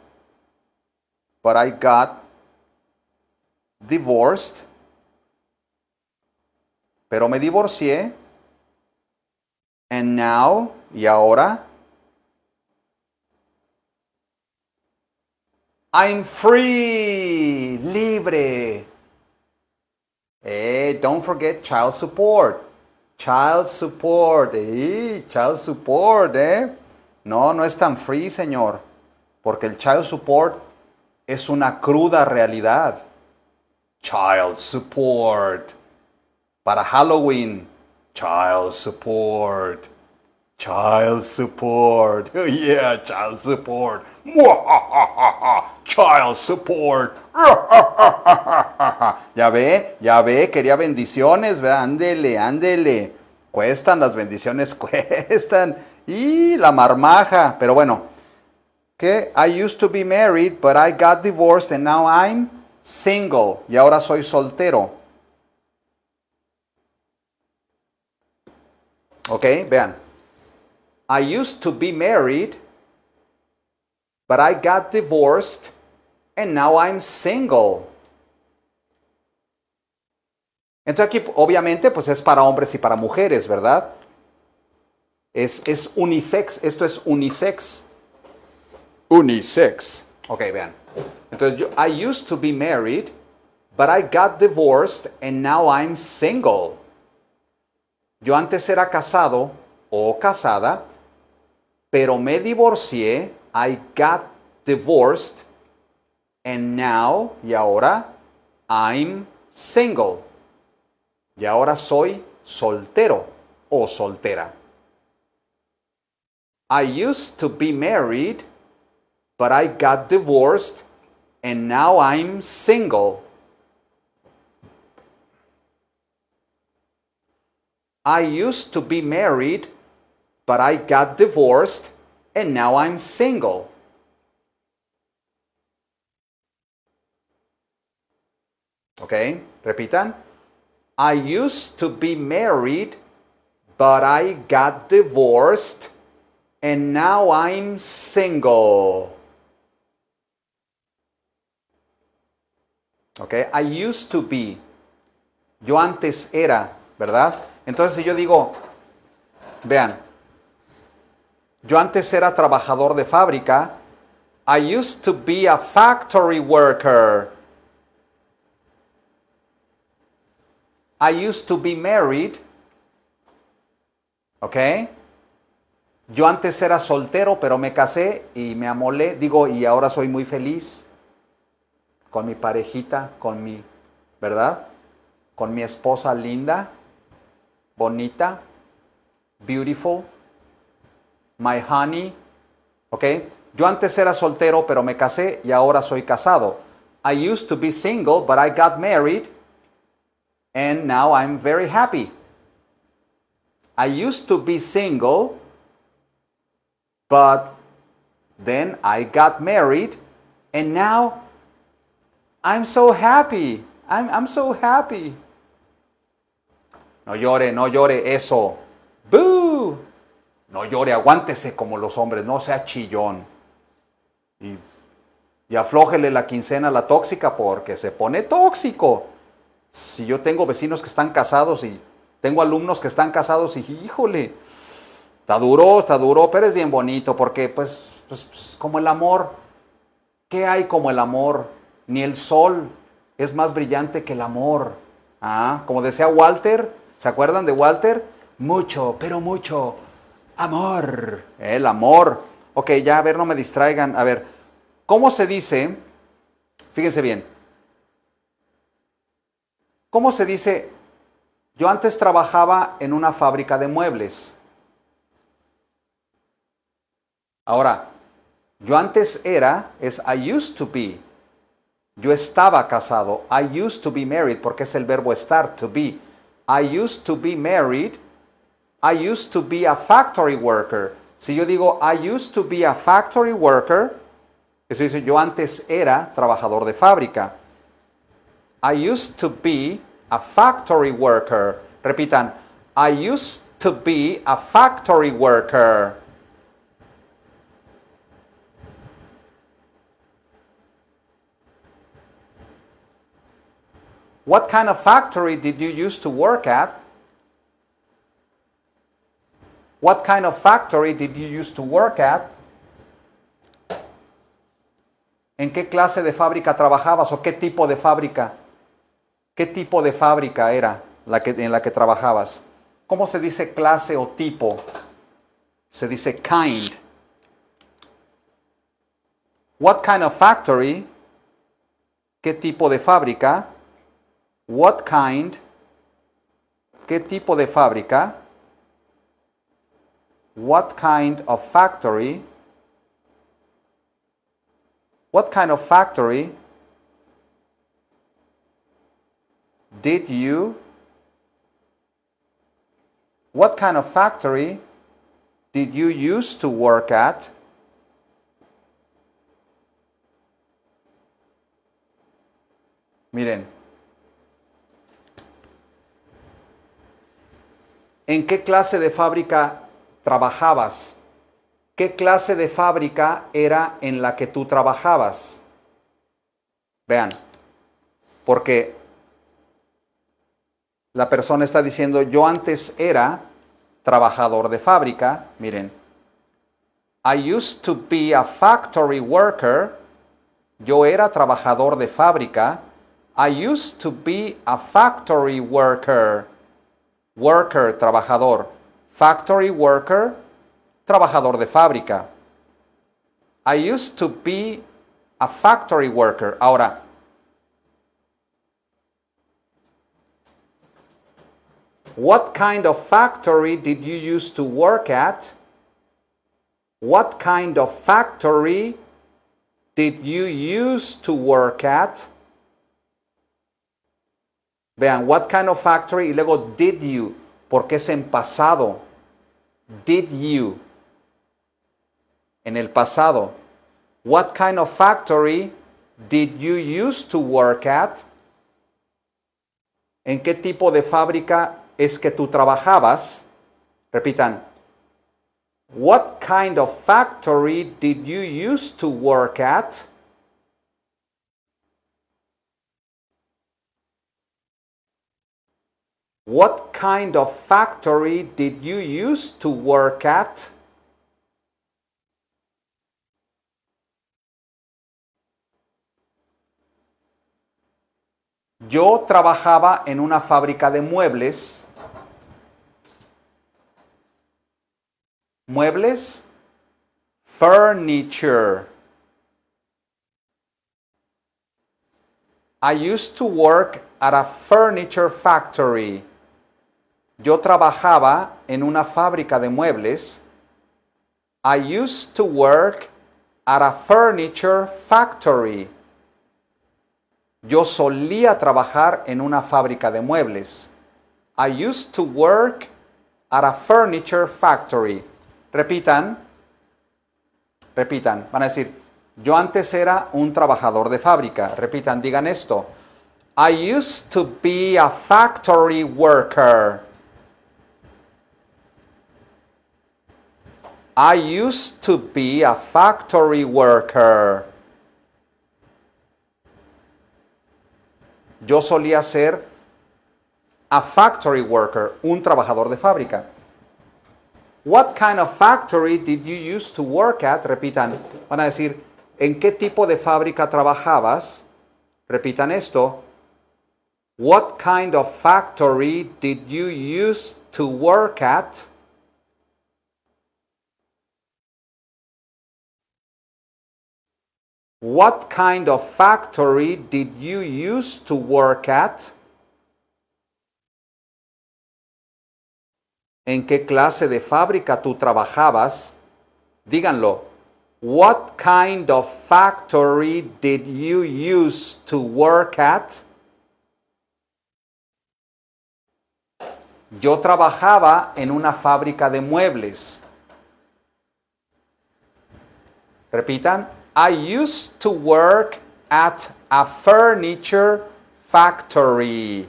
but I got divorced pero me divorcié. And now, y ahora, I'm free, libre. Eh, don't forget child support. Child support, eh, child support, eh. No, no es tan free, señor, porque el child support es una cruda realidad. Child support para Halloween. Child support. Child support. yeah, child support. child support. ya ve, ya ve, quería bendiciones, ve, ándele, ándele. Cuestan las bendiciones, cuestan. Y la marmaja, pero bueno. Que I used to be married, but I got divorced and now I'm single. Y ahora soy soltero. Okay, vean. I used to be married, but I got divorced and now I'm single. Entonces aquí obviamente pues es para hombres y para mujeres, ¿verdad? Es, es unisex, esto es unisex. Unisex. Ok, vean. Entonces yo, I used to be married, but I got divorced and now I'm single. Yo antes era casado o casada, pero me divorcié. I got divorced. And now, y ahora, I'm single. Y ahora soy soltero o soltera. I used to be married, but I got divorced and now I'm single. I used to be married, but I got divorced and now I'm single. Okay, repitan. I used to be married, but I got divorced and now I'm single. Okay, I used to be. Yo antes era, ¿verdad? Entonces, si yo digo, vean, yo antes era trabajador de fábrica, I used to be a factory worker. I used to be married. ¿Ok? Yo antes era soltero, pero me casé y me amolé. Digo, y ahora soy muy feliz con mi parejita, con mi, ¿verdad? Con mi esposa linda. bonita, beautiful, my honey, Okay. Yo antes era soltero, pero me casé y ahora soy casado. I used to be single, but I got married and now I'm very happy. I used to be single, but then I got married and now I'm so happy. I'm, I'm so happy. No llore, no llore, eso. No llore, aguántese como los hombres, no sea chillón. Y, y aflójele la quincena a la tóxica porque se pone tóxico. Si yo tengo vecinos que están casados y tengo alumnos que están casados y híjole, está duro, está duro, pero es bien bonito porque pues, pues, pues como el amor, ¿qué hay como el amor? Ni el sol es más brillante que el amor. Ah, como decía Walter, ¿Se acuerdan de Walter? Mucho, pero mucho. Amor. El amor. Ok, ya, a ver, no me distraigan. A ver, ¿cómo se dice? Fíjense bien. ¿Cómo se dice? Yo antes trabajaba en una fábrica de muebles. Ahora, yo antes era, es I used to be. Yo estaba casado. I used to be married, porque es el verbo estar, to be. I used to be married. I used to be a factory worker. Si yo digo I used to be a factory worker, eso dice yo antes era trabajador de fábrica. I used to be a factory worker. Repitan, I used to be a factory worker. What kind of factory did you used to work at? What kind of factory did you used to work at? ¿En qué clase de fábrica trabajabas o qué tipo de fábrica? ¿Qué tipo de fábrica era la que, en la que trabajabas? ¿Cómo se dice clase o tipo? Se dice kind. What kind of factory? ¿Qué tipo de fábrica? What kind? ¿Qué tipo de fábrica? What kind of factory? What kind of factory did you? What kind of factory did you used to work at? Miren, en qué clase de fábrica trabajabas, qué clase de fábrica era en la que tú trabajabas. Vean, porque la persona está diciendo, yo antes era trabajador de fábrica, miren, I used to be a factory worker, yo era trabajador de fábrica, I used to be a factory worker. worker, trabajador, factory worker, trabajador de fábrica. I used to be a factory worker. Ahora, what kind of factory did you used to work at? What kind of factory did you used to work at? Vean, what kind of factory y luego did you, porque es en pasado. Did you. En el pasado. What kind of factory did you used to work at? ¿En qué tipo de fábrica es que tú trabajabas? Repitan. What kind of factory did you used to work at? What kind of factory did you used to work at? Yo trabajaba en una fábrica de muebles. Muebles. Furniture. I used to work at a furniture factory. Yo trabajaba en una fábrica de muebles. I used to work at a furniture factory. Yo solía trabajar en una fábrica de muebles. I used to work at a furniture factory. Repitan, repitan, van a decir, yo antes era un trabajador de fábrica. Repitan, digan esto. I used to be a factory worker. I used to be a factory worker. Yo solía ser a factory worker, un trabajador de fábrica. What kind of factory did you used to work at? Repitan. Van a decir, ¿en qué tipo de fábrica trabajabas? Repitan esto. What kind of factory did you used to work at? What kind of factory did you use to work at? ¿En qué clase de fábrica tú trabajabas? Díganlo. What kind of factory did you use to work at? Yo trabajaba en una fábrica de muebles. Repitan, I used to work at a furniture factory.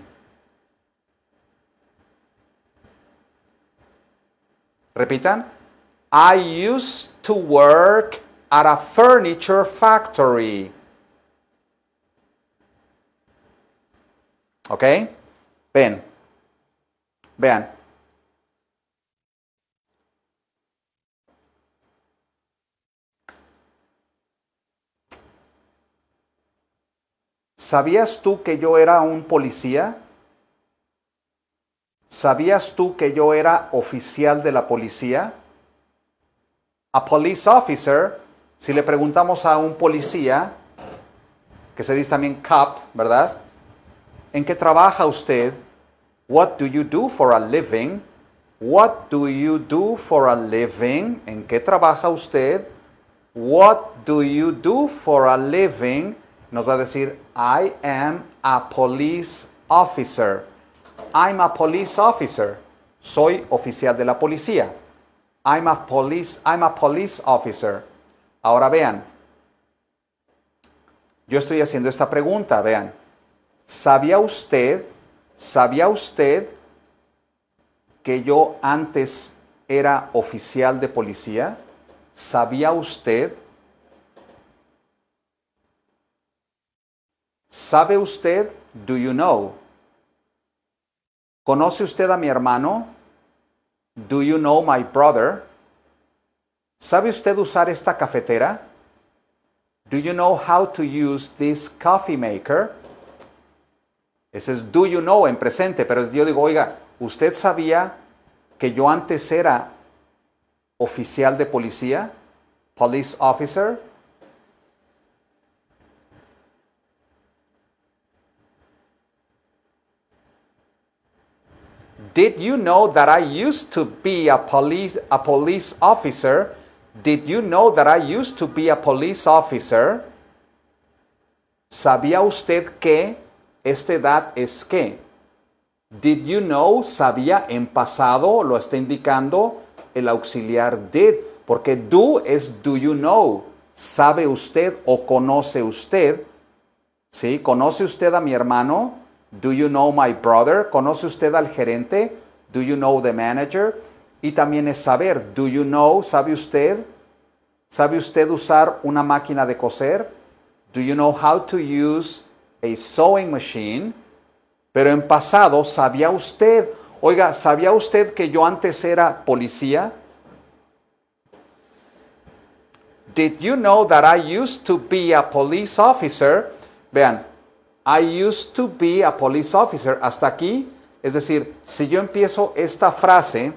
Repitan. I used to work at a furniture factory. Okay. Ven. Vean. ¿Sabías tú que yo era un policía? ¿Sabías tú que yo era oficial de la policía? A police officer, si le preguntamos a un policía, que se dice también cop, ¿verdad? ¿En qué trabaja usted? What do you do for a living? What do you do for a living? ¿En qué trabaja usted? What do you do for a living? nos va a decir, I am a police officer. I'm a police officer. Soy oficial de la policía. I'm a police, I'm a police officer. Ahora vean, yo estoy haciendo esta pregunta, vean. ¿Sabía usted, sabía usted que yo antes era oficial de policía? ¿Sabía usted? ¿Sabe usted? Do you know? ¿Conoce usted a mi hermano? Do you know my brother? ¿Sabe usted usar esta cafetera? Do you know how to use this coffee maker? Ese es do you know en presente, pero yo digo, oiga, ¿usted sabía que yo antes era oficial de policía? Police officer. Did you know that I used to be a police, a police officer? Did you know that I used to be a police officer? ¿Sabía usted que? Esta edad es que. Did you know? Sabía en pasado, lo está indicando el auxiliar did, porque do es do you know. ¿Sabe usted o conoce usted? ¿Sí? ¿Conoce usted a mi hermano? Do you know my brother? ¿Conoce usted al gerente? Do you know the manager? Y también es saber. Do you know? ¿Sabe usted? ¿Sabe usted usar una máquina de coser? Do you know how to use a sewing machine? Pero en pasado, ¿sabía usted? Oiga, ¿sabía usted que yo antes era policía? Did you know that I used to be a police officer? Vean, I used to be a police officer. Hasta aquí. Es decir, si yo empiezo esta frase,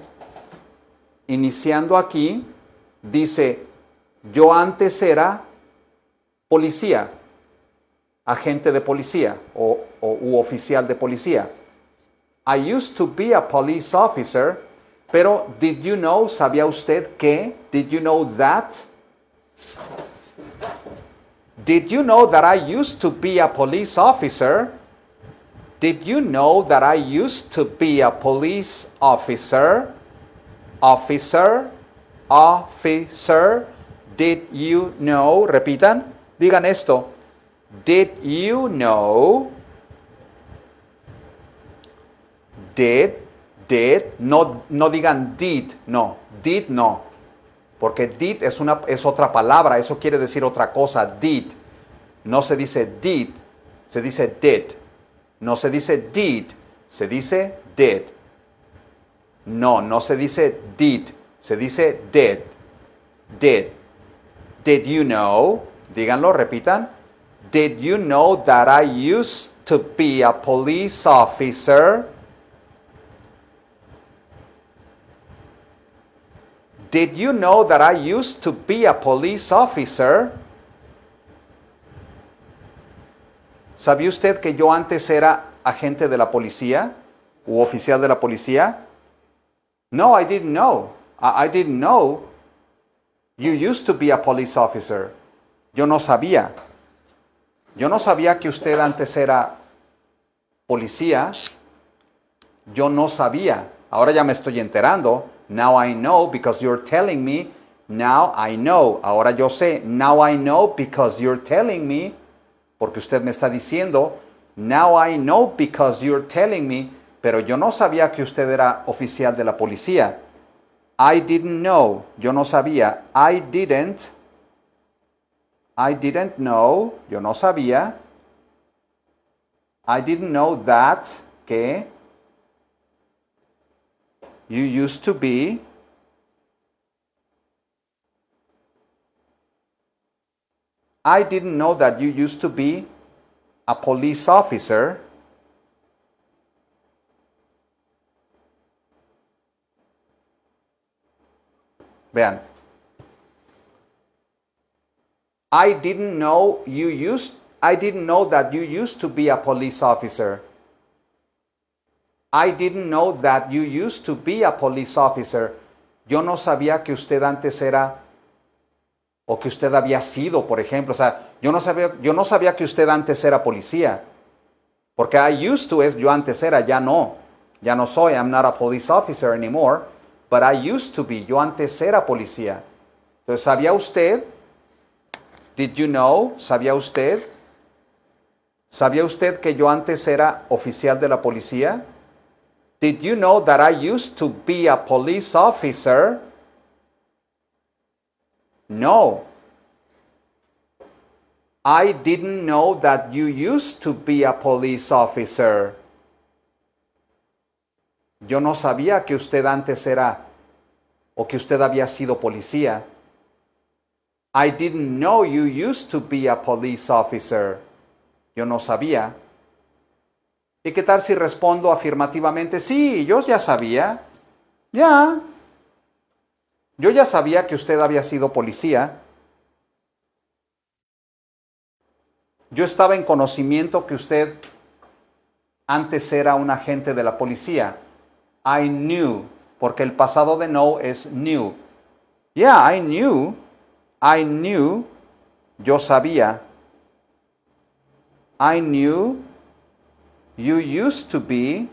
iniciando aquí, dice, yo antes era policía, agente de policía o, o oficial de policía. I used to be a police officer, pero did you know, sabía usted que, did you know that? Did you know that I used to be a police officer? Did you know that I used to be a police officer? Officer, officer. Did you know? Repitan, digan esto. Did you know? Did, did, no, no digan did, no, did no. Porque did es, una, es otra palabra, eso quiere decir otra cosa, did. No se dice did, se dice did. No se dice did, se dice did. No, no se dice did, se dice did. Did. Did you know? Díganlo, repitan. Did you know that I used to be a police officer? Did you know that I used to be a police officer? ¿Sabía usted que yo antes era agente de la policía u oficial de la policía? No, I didn't know. I, I didn't know. You used to be a police officer. Yo no sabía. Yo no sabía que usted antes era policía. Yo no sabía. Ahora ya me estoy enterando. Now I know because you're telling me. Now I know. Ahora yo sé. Now I know because you're telling me porque usted me está diciendo, now I know because you're telling me, pero yo no sabía que usted era oficial de la policía. I didn't know, yo no sabía. I didn't, I didn't know, yo no sabía. I didn't know that, que you used to be, I didn't know that you used to be a police officer. Vean. I didn't know you used I didn't know that you used to be a police officer. I didn't know that you used to be a police officer. Yo no sabía que usted antes era o que usted había sido, por ejemplo. O sea, yo no sabía, yo no sabía que usted antes era policía. Porque I used to es yo antes era, ya no. Ya no soy, I'm not a police officer anymore, but I used to be, yo antes era policía. Entonces, ¿sabía usted? Did you know? ¿Sabía usted? ¿Sabía usted que yo antes era oficial de la policía? Did you know that I used to be a police officer? No. I didn't know that you used to be a police officer. Yo no sabía que usted antes era o que usted había sido policía. I didn't know you used to be a police officer. Yo no sabía. ¿Y qué tal si respondo afirmativamente? Sí, yo ya sabía. Ya, yo ya sabía que usted había sido policía. Yo estaba en conocimiento que usted antes era un agente de la policía. I knew, porque el pasado de no es knew. Yeah, I knew. I knew. Yo sabía. I knew. You used to be.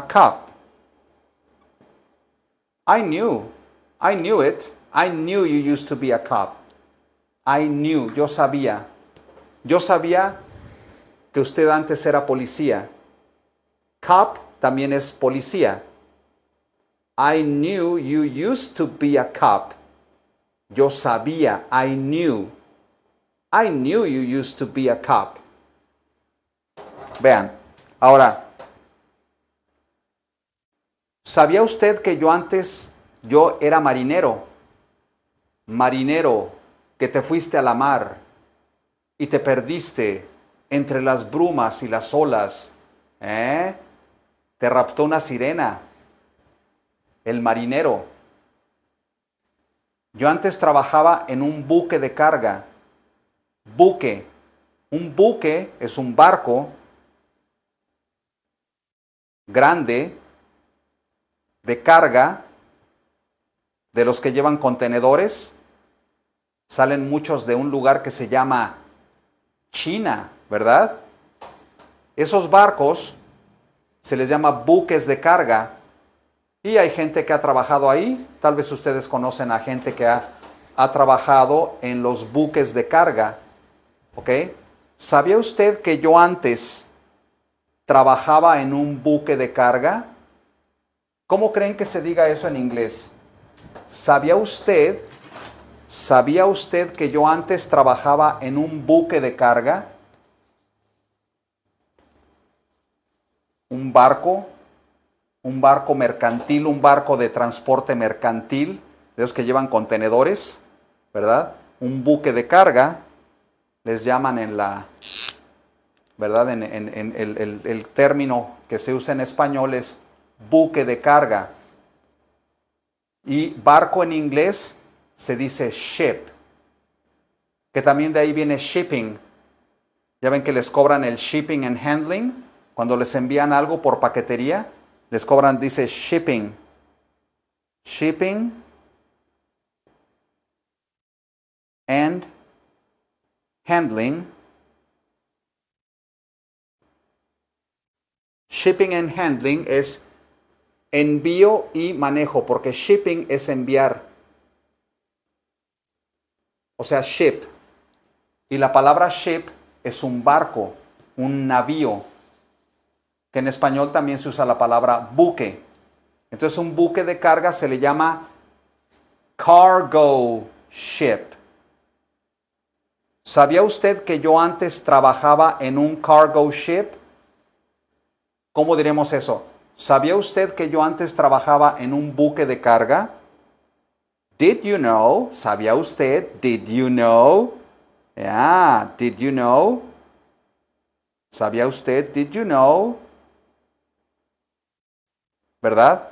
a cup. I knew. I knew it. I knew you used to be a cop. I knew. Yo sabía. Yo sabía que usted antes era policía. Cop también es policía. I knew you used to be a cop. Yo sabía. I knew. I knew you used to be a cop. Vean. Ahora. ¿Sabía usted que yo antes, yo era marinero? Marinero, que te fuiste a la mar y te perdiste entre las brumas y las olas. ¿Eh? Te raptó una sirena, el marinero. Yo antes trabajaba en un buque de carga. Buque. Un buque es un barco grande de carga de los que llevan contenedores, salen muchos de un lugar que se llama China, ¿verdad? Esos barcos se les llama buques de carga y hay gente que ha trabajado ahí, tal vez ustedes conocen a gente que ha, trabajado en los buques de carga, ¿ok? ¿Sabía usted que yo antes trabajaba en un buque de carga? ¿Cómo creen que se diga eso en inglés? ¿Sabía usted, sabía usted que yo antes trabajaba en un buque de carga? Un barco, un barco mercantil, un barco de transporte mercantil, de los que llevan contenedores, ¿verdad? Un buque de carga, les llaman en la, ¿verdad? En, el, el término que se usa en español es buque de carga. Y barco en inglés se dice ship, que también de ahí viene shipping. Ya ven que les cobran el shipping and handling, cuando les envían algo por paquetería, les cobran, dice shipping. Shipping and handling. Shipping and handling es envío y manejo, porque shipping es enviar. O sea, ship. Y la palabra ship es un barco, un navío, que en español también se usa la palabra buque. Entonces un buque de carga se le llama cargo ship. ¿Sabía usted que yo antes trabajaba en un cargo ship? ¿Cómo diremos eso? ¿Sabía usted que yo antes trabajaba en un buque de carga? Did you know? ¿Sabía usted? Did you know? Yeah, did you know? ¿Sabía usted? Did you know? ¿Verdad?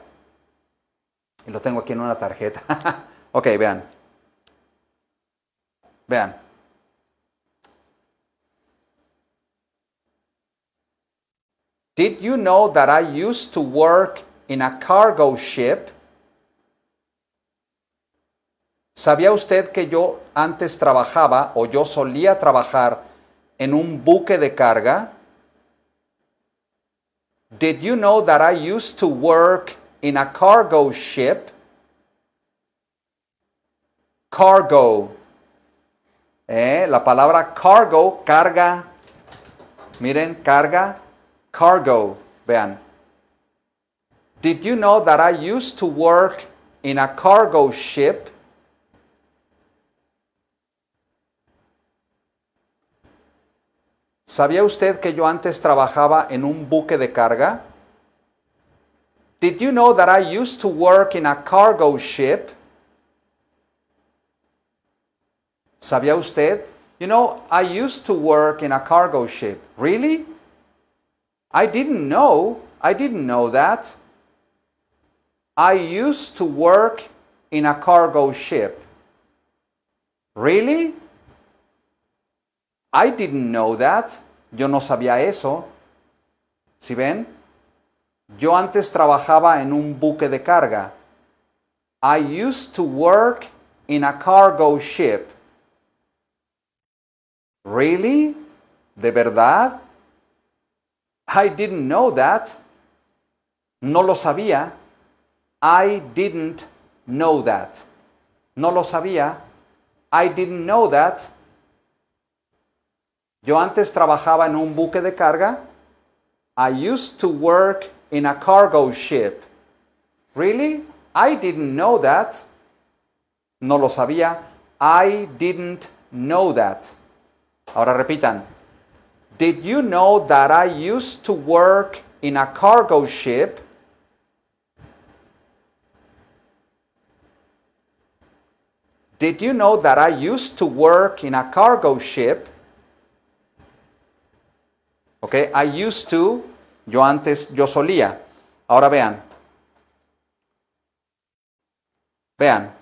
Y lo tengo aquí en una tarjeta. ok, vean. Vean. Did you know that I used to work in a cargo ship? ¿Sabía usted que yo antes trabajaba o yo solía trabajar en un buque de carga? Did you know that I used to work in a cargo ship? Cargo. Eh, la palabra cargo, carga. Miren, carga cargo van. Did you know that I used to work in a cargo ship? ¿Sabía usted que yo antes trabajaba en un buque de carga? Did you know that I used to work in a cargo ship? ¿Sabía usted? You know, I used to work in a cargo ship. Really? I didn't know. I didn't know that. I used to work in a cargo ship. Really? I didn't know that. Yo no sabía eso. ¿Si ven? Yo antes trabajaba en un buque de carga. I used to work in a cargo ship. Really? ¿De verdad? I didn't know that. No lo sabía. I didn't know that. No lo sabía. I didn't know that. Yo antes trabajaba en un buque de carga. I used to work in a cargo ship. Really? I didn't know that. No lo sabía. I didn't know that. Ahora repitan. Did you know that I used to work in a cargo ship? Did you know that I used to work in a cargo ship? Okay, I used to, yo antes, yo solía. Ahora vean. Vean.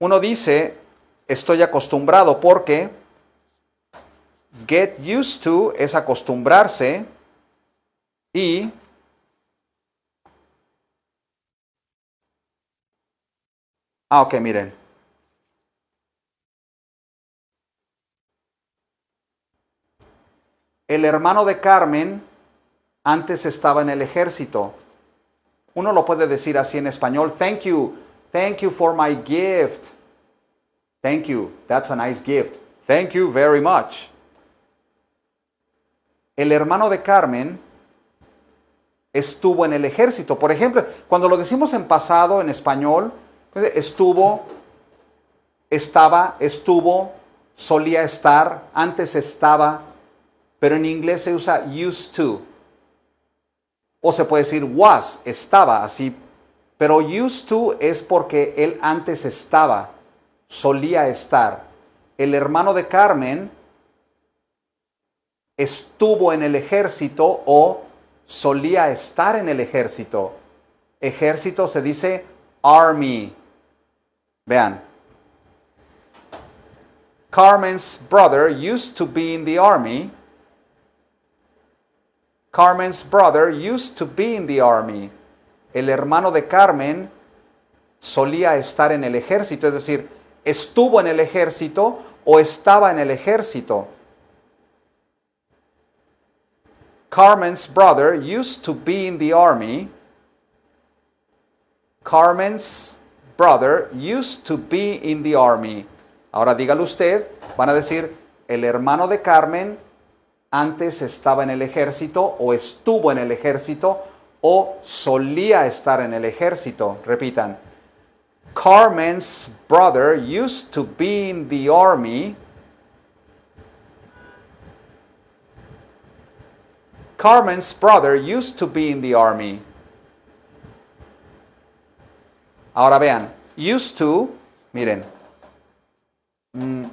Uno dice, estoy acostumbrado porque Get used to es acostumbrarse y Ah, ok, miren. El hermano de Carmen antes estaba en el ejército. Uno lo puede decir así en español, thank you, thank you for my gift. Thank you, that's a nice gift. Thank you very much el hermano de Carmen estuvo en el ejército. Por ejemplo, cuando lo decimos en pasado, en español, pues, estuvo, estaba, estuvo, solía estar, antes estaba, pero en inglés se usa used to. O se puede decir was, estaba, así. Pero used to es porque él antes estaba, solía estar. El hermano de Carmen estuvo en el ejército o solía estar en el ejército. Ejército se dice army. Vean. Carmen's brother used to be in the army. Carmen's brother used to be in the army. El hermano de Carmen solía estar en el ejército, es decir, estuvo en el ejército o estaba en el ejército. Carmen's brother used to be in the army. Carmen's brother used to be in the army. Ahora dígalo usted, van a decir, el hermano de Carmen antes estaba en el ejército o estuvo en el ejército o solía estar en el ejército. Repitan. Carmen's brother used to be in the army. Carmen's brother used to be in the army. Ahora vean, used to, miren, mm.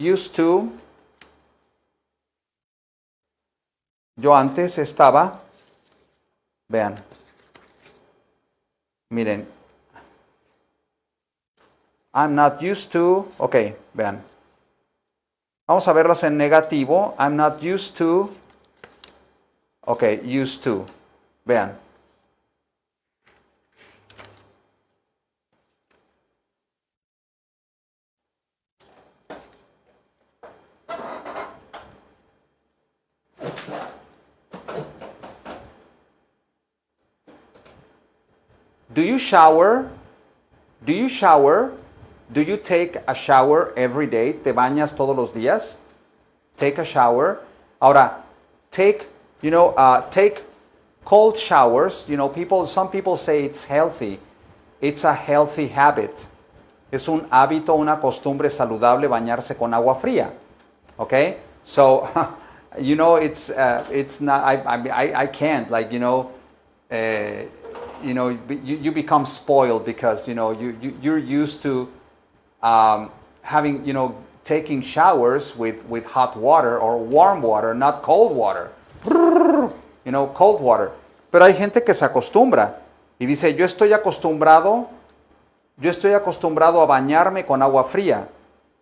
used to, yo antes estaba, vean, miren, I'm not used to, ok, vean, vamos a verlas en negativo, I'm not used to, Okay, used to. Vean. Do you shower? Do you shower? Do you take a shower every day? ¿Te bañas todos los días? Take a shower. Ahora, take you know, uh, take cold showers. You know, people. Some people say it's healthy. It's a healthy habit. Es un hábito, una costumbre saludable bañarse con agua fría. Okay, so you know, it's uh, it's not. I, I I can't like you know. Uh, you know, you, you become spoiled because you know you, you you're used to um, having you know taking showers with, with hot water or warm water, not cold water. you know, cold water. Pero hay gente que se acostumbra y dice, yo estoy acostumbrado, yo estoy acostumbrado a bañarme con agua fría.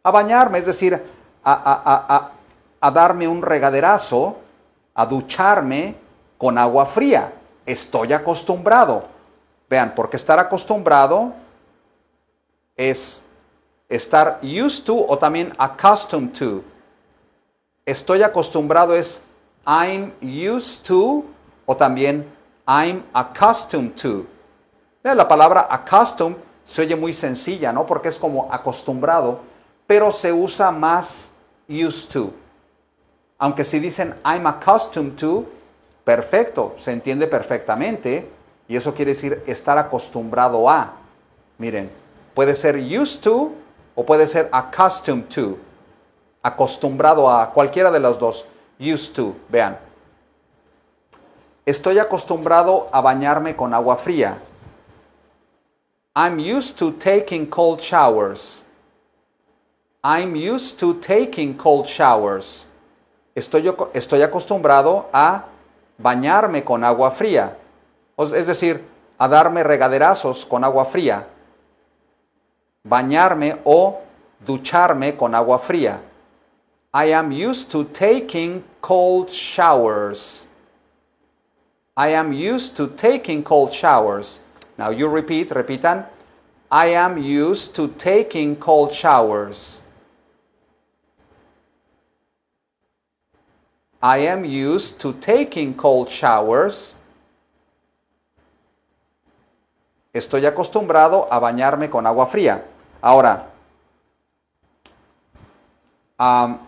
A bañarme, es decir, a, a darme un regaderazo, a ducharme con agua fría. Estoy acostumbrado. Vean, porque estar acostumbrado es estar used to o también accustomed to. Estoy acostumbrado es I'm used to o también I'm accustomed to. Eh, la palabra accustomed se oye muy sencilla, ¿no? Porque es como acostumbrado, pero se usa más used to. Aunque si dicen I'm accustomed to, perfecto, se entiende perfectamente. Y eso quiere decir estar acostumbrado a. Miren, puede ser used to o puede ser accustomed to. Acostumbrado a cualquiera de las dos. Used to, vean. Estoy acostumbrado a bañarme con agua fría. I'm used to taking cold showers. I'm used to taking cold showers. Estoy, estoy acostumbrado a bañarme con agua fría. Es decir, a darme regaderazos con agua fría. Bañarme o ducharme con agua fría. I am used to taking cold showers. I am used to taking cold showers. Now you repeat, repitan. I am used to taking cold showers. I am used to taking cold showers. Estoy acostumbrado a bañarme con agua fría. Ahora, um,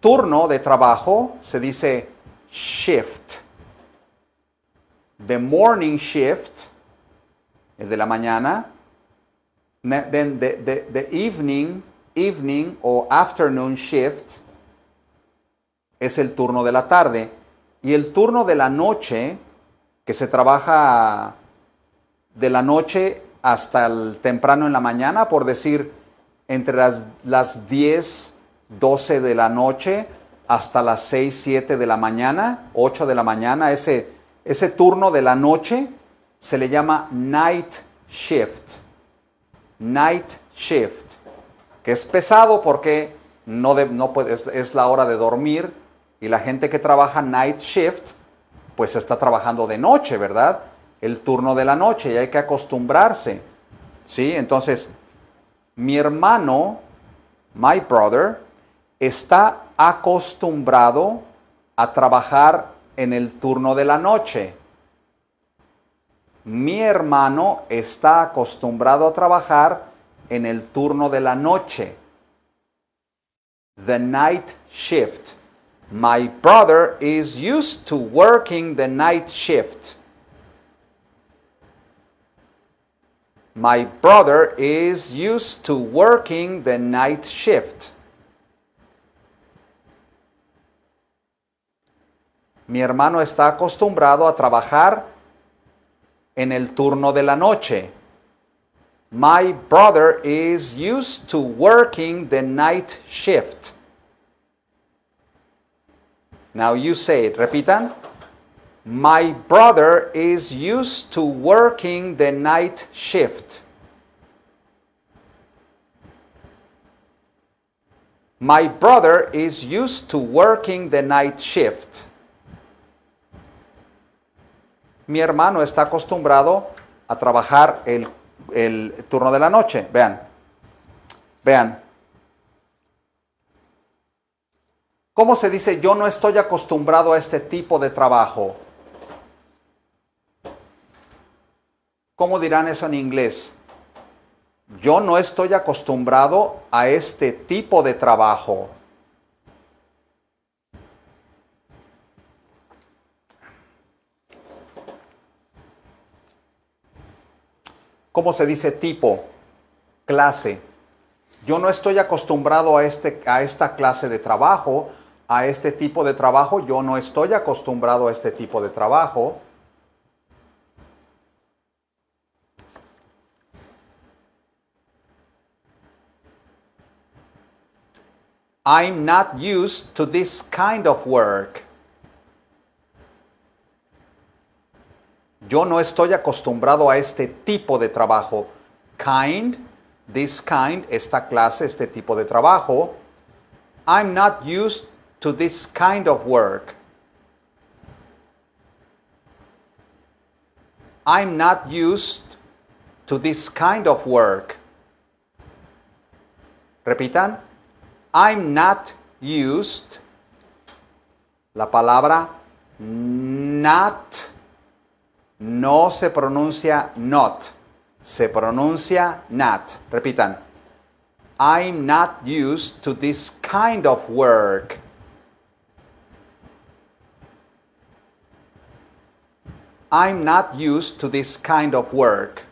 turno de trabajo se dice shift. The morning shift, es de la mañana. the, evening, evening o afternoon shift es el turno de la tarde. Y el turno de la noche, que se trabaja de la noche hasta el temprano en la mañana, por decir entre las, las 10 12 de la noche hasta las 6, 7 de la mañana, 8 de la mañana. Ese, ese turno de la noche se le llama night shift. Night shift, que es pesado porque no, no es, es la hora de dormir y la gente que trabaja night shift, pues está trabajando de noche, ¿verdad? El turno de la noche y hay que acostumbrarse. ¿Sí? Entonces, mi hermano, my brother, está acostumbrado a trabajar en el turno de la noche. Mi hermano está acostumbrado a trabajar en el turno de la noche. The night shift. My brother is used to working the night shift. My brother is used to working the night shift. Mi hermano está acostumbrado a trabajar en el turno de la noche. My brother is used to working the night shift. Now you say it. Repitan. My brother is used to working the night shift. My brother is used to working the night shift. mi hermano está acostumbrado a trabajar el, turno de la noche. Vean, vean. ¿Cómo se dice yo no estoy acostumbrado a este tipo de trabajo? ¿Cómo dirán eso en inglés? Yo no estoy acostumbrado a este tipo de trabajo. ¿cómo se dice? Tipo, clase. Yo no estoy acostumbrado a, este, a esta clase de trabajo, a este tipo de trabajo, yo no estoy acostumbrado a este tipo de trabajo. I'm not used to this kind of work. Yo no estoy acostumbrado a este tipo de trabajo. Kind, this kind, esta clase, este tipo de trabajo. I'm not used to this kind of work. I'm not used to this kind of work. Repitan. I'm not used. La palabra not No se pronuncia not, se pronuncia not. Repitan. I'm not used to this kind of work. I'm not used to this kind of work.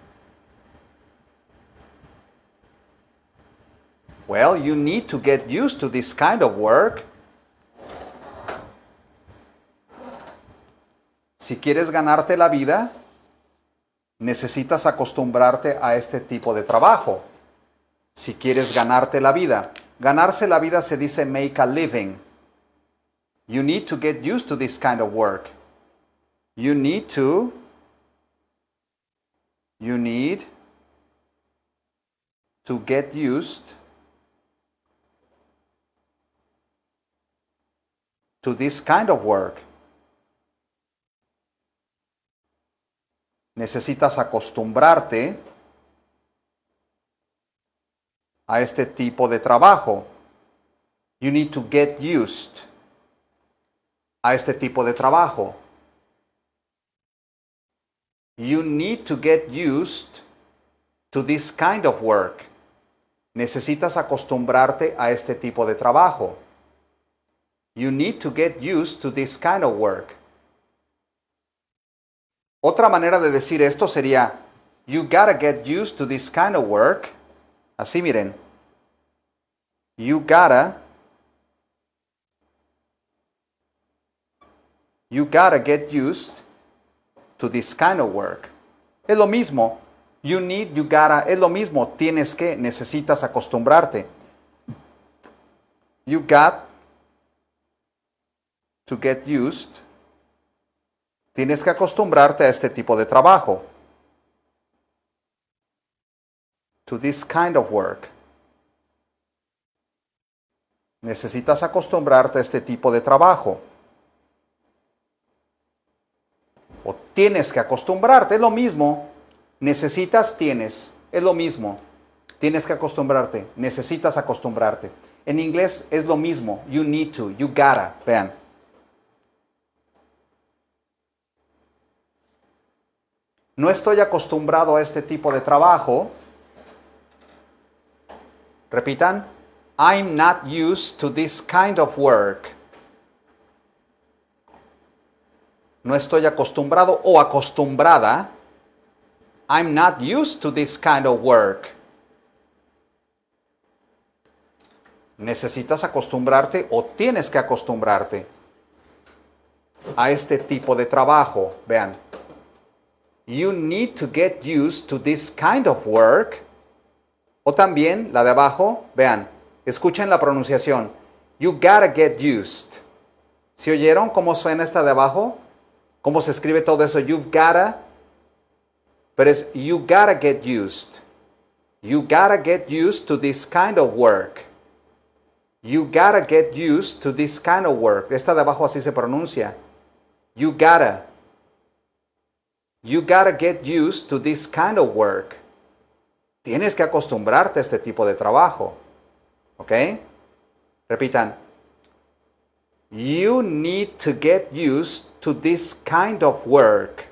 Well, you need to get used to this kind of work. Si quieres ganarte la vida, necesitas acostumbrarte a este tipo de trabajo. Si quieres ganarte la vida, ganarse la vida se dice make a living. You need to get used to this kind of work. You need to you need to get used to this kind of work. necesitas acostumbrarte a este tipo de trabajo. You need to get used a este tipo de trabajo. You need to get used to this kind of work. Necesitas acostumbrarte a este tipo de trabajo. You need to get used to this kind of work. Otra manera de decir esto sería, you gotta get used to this kind of work. Así miren, you gotta, you gotta get used to this kind of work. Es lo mismo, you need, you gotta, es lo mismo, tienes que, necesitas acostumbrarte. You got to get used Tienes que acostumbrarte a este tipo de trabajo. To this kind of work. Necesitas acostumbrarte a este tipo de trabajo. O tienes que acostumbrarte, es lo mismo. Necesitas, tienes, es lo mismo. Tienes que acostumbrarte, necesitas acostumbrarte. En inglés es lo mismo. You need to, you gotta. Vean. no estoy acostumbrado a este tipo de trabajo. Repitan, I'm not used to this kind of work. No estoy acostumbrado o acostumbrada. I'm not used to this kind of work. Necesitas acostumbrarte o tienes que acostumbrarte a este tipo de trabajo. Vean, you need to get used to this kind of work. O también la de abajo, vean, escuchen la pronunciación. You gotta get used. ¿Si oyeron cómo suena esta de abajo? ¿Cómo se escribe todo eso? You've gotta. Pero es you gotta get used. You gotta get used to this kind of work. You gotta get used to this kind of work. Esta de abajo así se pronuncia. You gotta. You gotta get used to this kind of work. Tienes que acostumbrarte a este tipo de trabajo. ¿Ok? Repitan. You need to get used to this kind of work.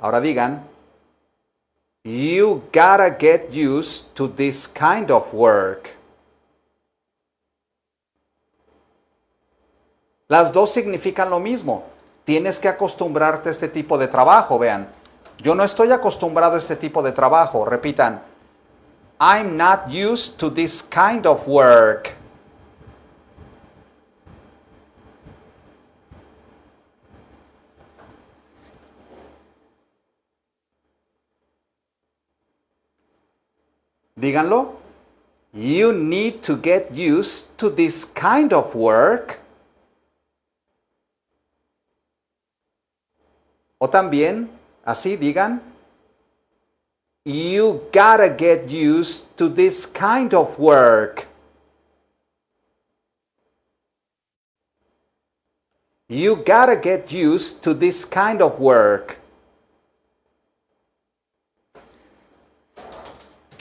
Ahora digan. You gotta get used to this kind of work. Las dos significan lo mismo. Tienes que acostumbrarte a este tipo de trabajo, vean. Yo no estoy acostumbrado a este tipo de trabajo. Repitan, I'm not used to this kind of work. Díganlo. You need to get used to this kind of work. O también, así digan, You gotta get used to this kind of work. You gotta get used to this kind of work.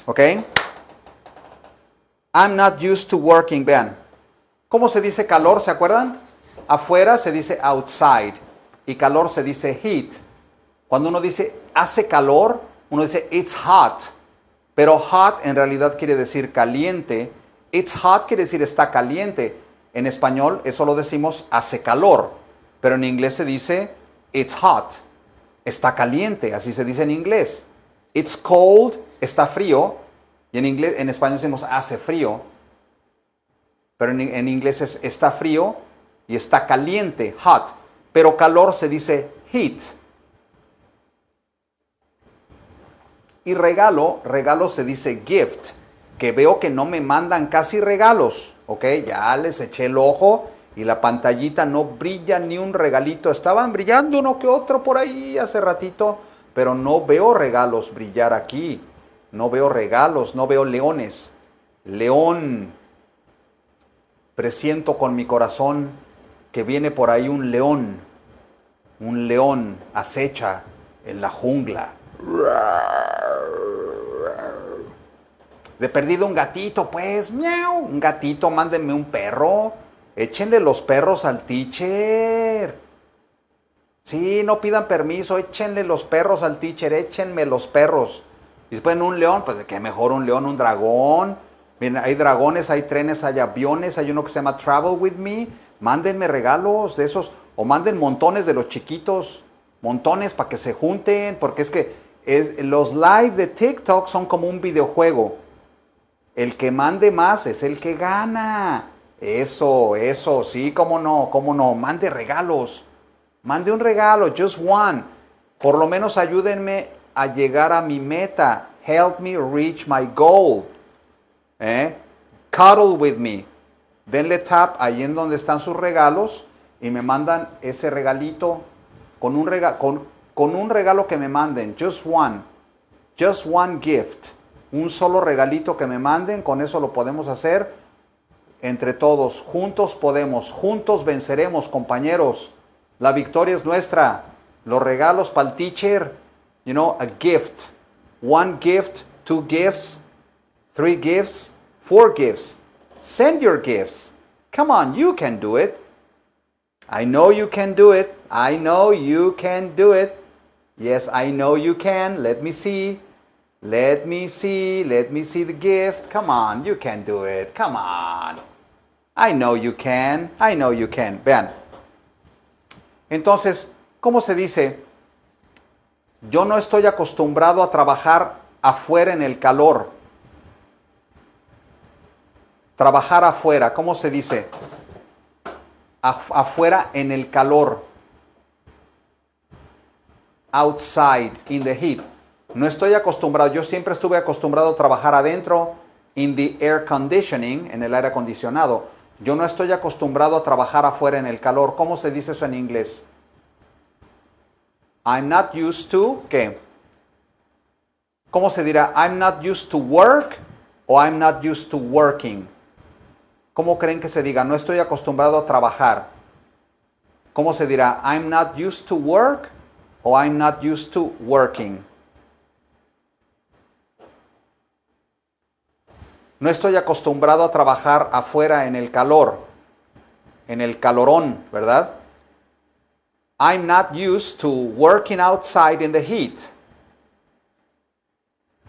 Okay? I'm not used to working, Ben. ¿Cómo se dice calor? ¿Se acuerdan? Afuera se dice outside y calor se dice heat. Cuando uno dice hace calor, uno dice it's hot. Pero hot en realidad quiere decir caliente. It's hot quiere decir está caliente. En español eso lo decimos hace calor. Pero en inglés se dice it's hot. Está caliente, así se dice en inglés. It's cold, está frío. Y en, inglés, en español decimos hace frío. Pero en, en inglés es está frío y está caliente, hot pero calor se dice heat. Y regalo, regalo se dice gift, que veo que no me mandan casi regalos, ¿ok? Ya les eché el ojo y la pantallita no brilla ni un regalito. Estaban brillando uno que otro por ahí hace ratito, pero no veo regalos brillar aquí. No veo regalos, no veo leones. León, presiento con mi corazón que viene por ahí un león un león acecha en la jungla. De perdido un gatito, pues, miau, un gatito, mándenme un perro. Échenle los perros al teacher. Sí, no pidan permiso, échenle los perros al teacher, échenme los perros. Y después un león, pues qué mejor un león, un dragón. Miren, hay dragones, hay trenes, hay aviones, hay uno que se llama Travel With Me. Mándenme regalos de esos o manden montones de los chiquitos, montones para que se junten, porque es que es, los live de TikTok son como un videojuego. El que mande más es el que gana. Eso, eso, sí, cómo no, cómo no. Mande regalos. Mande un regalo, just one. Por lo menos ayúdenme a llegar a mi meta. Help me reach my goal. ¿Eh? Cuddle with me. Denle tap ahí en donde están sus regalos y me mandan ese regalito con un, regalo, con, un regalo que me manden, just one, just one gift, un solo regalito que me manden, con eso lo podemos hacer entre todos, juntos podemos, juntos venceremos compañeros, la victoria es nuestra, los regalos para el teacher, you know, a gift, one gift, two gifts, three gifts, four gifts, send your gifts, come on, you can do it. I know you can do it. I know you can do it. Yes, I know you can. Let me see. Let me see. Let me see the gift. Come on, you can do it. Come on. I know you can. I know you can. Vean. Entonces, ¿cómo se dice? Yo no estoy acostumbrado a trabajar afuera en el calor. Trabajar afuera, ¿cómo se dice? afuera en el calor. Outside, in the heat. No estoy acostumbrado, yo siempre estuve acostumbrado a trabajar adentro, in the air conditioning, en el aire acondicionado. Yo no estoy acostumbrado a trabajar afuera en el calor. ¿Cómo se dice eso en inglés? I'm not used to, ¿qué? ¿Cómo se dirá? I'm not used to work o I'm not used to working. ¿Cómo creen que se diga? No estoy acostumbrado a trabajar. ¿Cómo se dirá? I'm not used to work o I'm not used to working. No estoy acostumbrado a trabajar afuera en el calor, en el calorón, ¿verdad? I'm not used to working outside in the heat.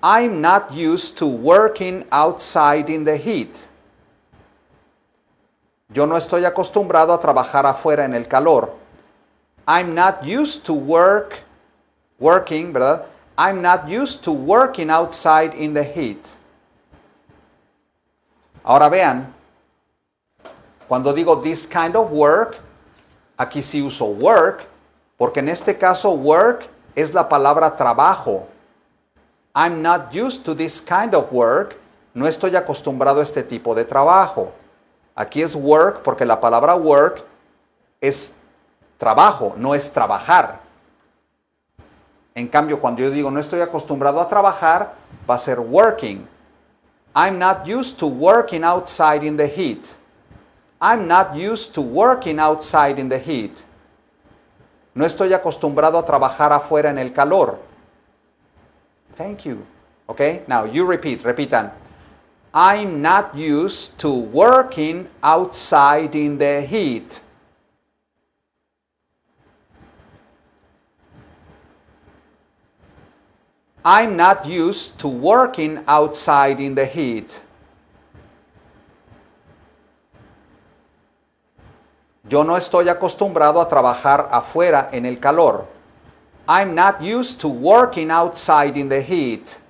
I'm not used to working outside in the heat. Yo no estoy acostumbrado a trabajar afuera en el calor. I'm not used to work, working, ¿verdad? I'm not used to working outside in the heat. Ahora vean, cuando digo this kind of work, aquí sí uso work, porque en este caso work es la palabra trabajo. I'm not used to this kind of work. No estoy acostumbrado a este tipo de trabajo. Aquí es work porque la palabra work es trabajo, no es trabajar. En cambio, cuando yo digo no estoy acostumbrado a trabajar, va a ser working. I'm not used to working outside in the heat. I'm not used to working outside in the heat. No estoy acostumbrado a trabajar afuera en el calor. Thank you. Okay? Now you repeat, repitan. I'm not used to working outside in the heat. I'm not used to working outside in the heat. Yo no estoy acostumbrado a trabajar afuera en el calor. I'm not used to working outside in the heat.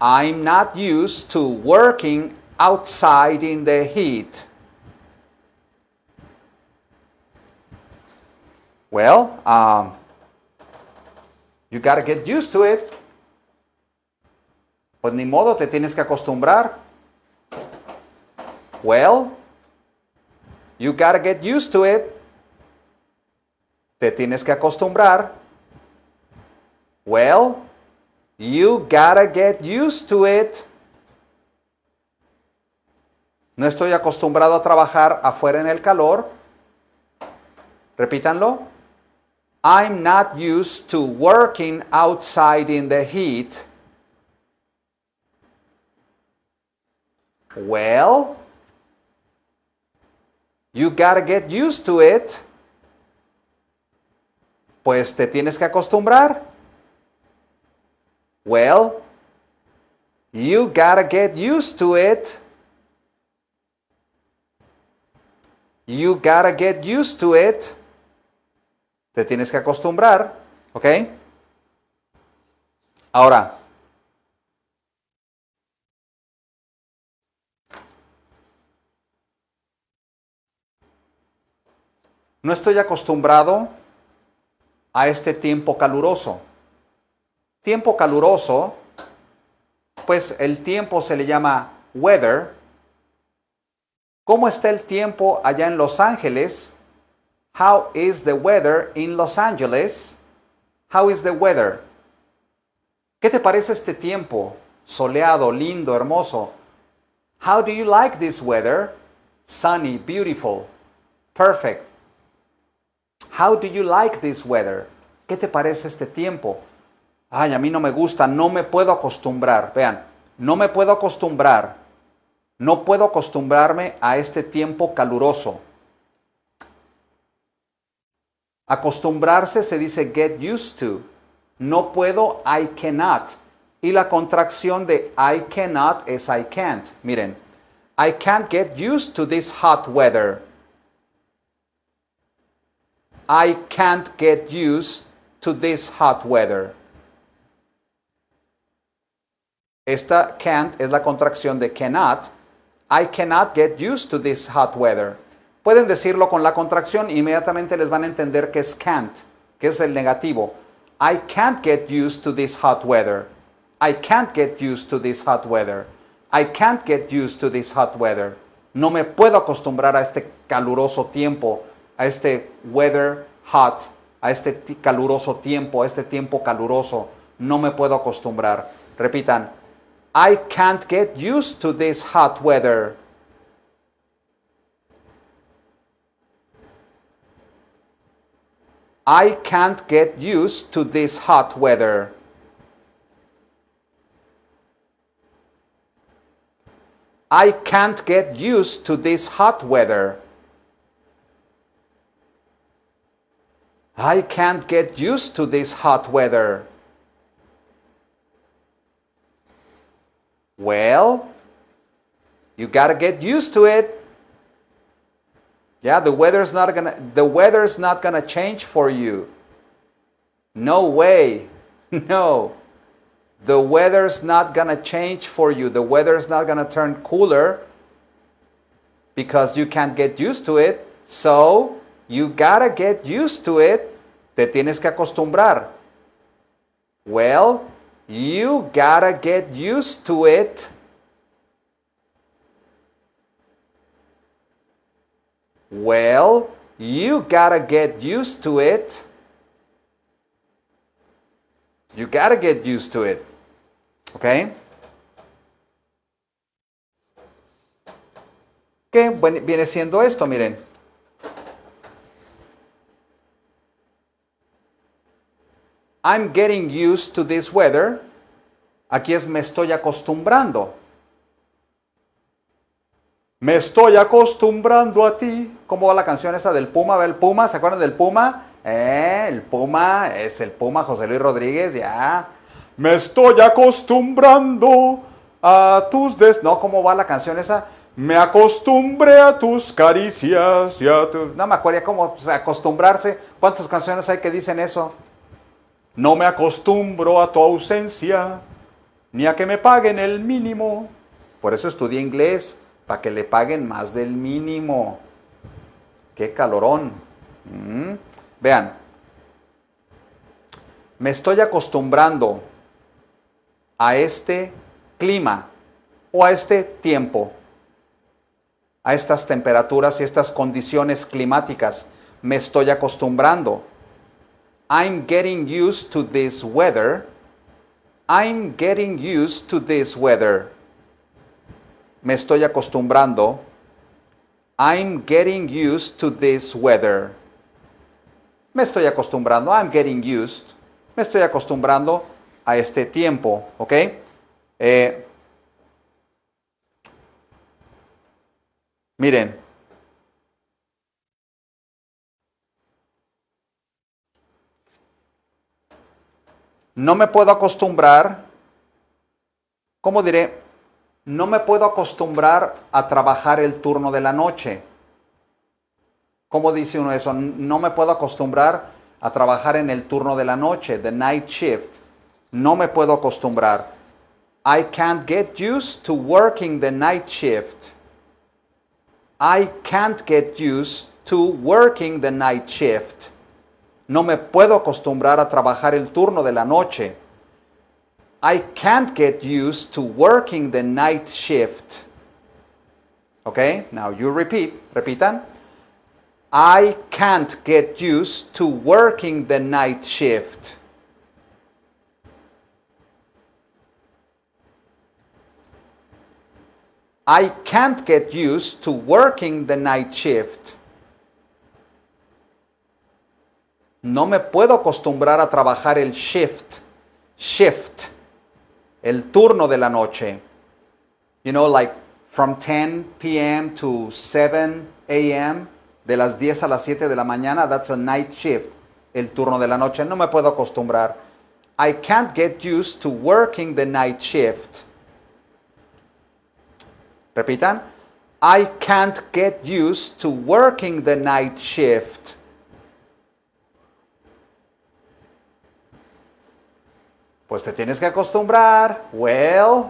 I'm not used to working outside in the heat. Well, um, you got to get used to it. Pues ni modo, te tienes que acostumbrar. Well, you got to get used to it. Te tienes que acostumbrar. Well, You gotta get used to it. No estoy acostumbrado a trabajar afuera en el calor. Repítanlo. I'm not used to working outside in the heat. Well, you gotta get used to it. Pues te tienes que acostumbrar. Well, you gotta get used to it. You gotta get used to it. Te tienes que acostumbrar, ¿ok? Ahora, no estoy acostumbrado a este tiempo caluroso tiempo caluroso, pues el tiempo se le llama weather. ¿Cómo está el tiempo allá en Los Ángeles? How is the weather in Los Angeles? How is the weather? ¿Qué te parece este tiempo? Soleado, lindo, hermoso. How do you like this weather? Sunny, beautiful, perfect. How do you like this weather? ¿Qué te parece este tiempo? ay, a mí no me gusta, no me puedo acostumbrar. Vean, no me puedo acostumbrar, no puedo acostumbrarme a este tiempo caluroso. Acostumbrarse se dice get used to. No puedo, I cannot. Y la contracción de I cannot es I can't. Miren, I can't get used to this hot weather. I can't get used to this hot weather. Esta can't es la contracción de cannot. I cannot get used to this hot weather. Pueden decirlo con la contracción y inmediatamente les van a entender que es can't, que es el negativo. I can't get used to this hot weather. I can't get used to this hot weather. I can't get used to this hot weather. No me puedo acostumbrar a este caluroso tiempo, a este weather hot, a este caluroso tiempo, a este tiempo caluroso. No me puedo acostumbrar. Repitan, I can't get used to this hot weather. I can't get used to this hot weather. I can't get used to this hot weather. I can't get used to this hot weather. Well, you got to get used to it. Yeah, the weather's not going to the weather's not going to change for you. No way. No. The weather's not going to change for you. The weather's not going to turn cooler because you can't get used to it. So, you got to get used to it. Te tienes que acostumbrar. Well, you gotta get used to it. Well, you gotta get used to it. You gotta get used to it. Okay? ¿Qué viene siendo esto? Miren. I'm getting used to this weather. Aquí es me estoy acostumbrando. Me estoy acostumbrando a ti. ¿Cómo va la canción esa del Puma? ¿Ve el Puma? ¿Se acuerdan del Puma? Eh, el Puma es el Puma José Luis Rodríguez, ya. Me estoy acostumbrando a tus des... No, ¿cómo va la canción esa? Me acostumbre a tus caricias No me acuerdo, ¿cómo acostumbrarse? ¿Cuántas canciones hay que dicen eso? No me acostumbro a tu ausencia, ni a que me paguen el mínimo. Por eso estudié inglés, para que le paguen más del mínimo. Qué calorón. Mm. Vean, me estoy acostumbrando a este clima o a este tiempo, a estas temperaturas y estas condiciones climáticas. Me estoy acostumbrando. I'm getting used to this weather. I'm getting used to this weather. Me estoy acostumbrando. I'm getting used to this weather. Me estoy acostumbrando. I'm getting used. Me estoy acostumbrando a este tiempo. ¿Ok? Eh, miren, No me puedo acostumbrar, ¿cómo diré? No me puedo acostumbrar a trabajar el turno de la noche. ¿Cómo dice uno eso? No me puedo acostumbrar a trabajar en el turno de la noche, the night shift. No me puedo acostumbrar. I can't get used to working the night shift. I can't get used to working the night shift. No me puedo acostumbrar a trabajar el turno de la noche. I can't get used to working the night shift. Okay, now you repeat. Repitan. I can't get used to working the night shift. I can't get used to working the night shift. No me puedo acostumbrar a trabajar el shift, shift, el turno de la noche. You know, like from 10 p.m. to 7 a.m., de las 10 a las 7 de la mañana, that's a night shift, el turno de la noche. No me puedo acostumbrar. I can't get used to working the night shift. Repitan. I can't get used to working the night shift. Pues te tienes que acostumbrar. Well,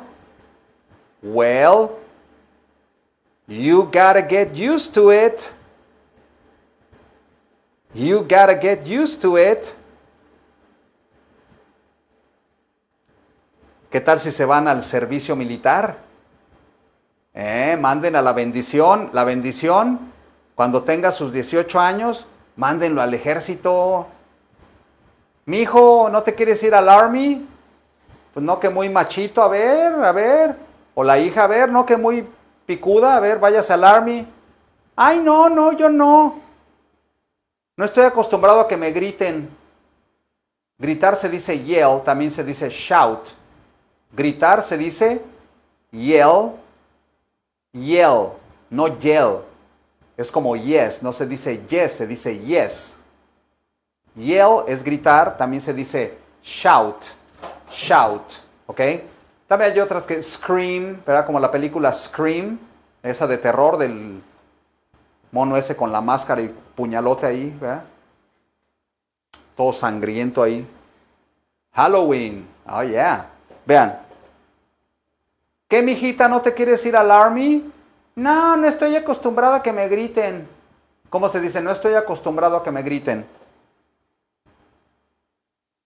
well, you gotta get used to it. You gotta get used to it. ¿Qué tal si se van al servicio militar? ¿Eh? Manden a la bendición, la bendición, cuando tenga sus 18 años, mándenlo al ejército. Mi hijo, ¿no te quieres ir al army? pues no que muy machito, a ver, a ver. O la hija, a ver, no que muy picuda, a ver, váyase al army. Ay, no, no, yo no. No estoy acostumbrado a que me griten. Gritar se dice yell, también se dice shout. Gritar se dice yell, yell, no yell. Es como yes, no se dice yes, se dice yes. Yell es gritar, también se dice shout shout, ¿ok? También hay otras que scream, ¿verdad? Como la película Scream, esa de terror del mono ese con la máscara y puñalote ahí, ¿verdad? Todo sangriento ahí. Halloween, oh yeah. Vean. ¿Qué, mijita, no te quieres ir al army? No, no estoy acostumbrada a que me griten. ¿Cómo se dice? No estoy acostumbrado a que me griten.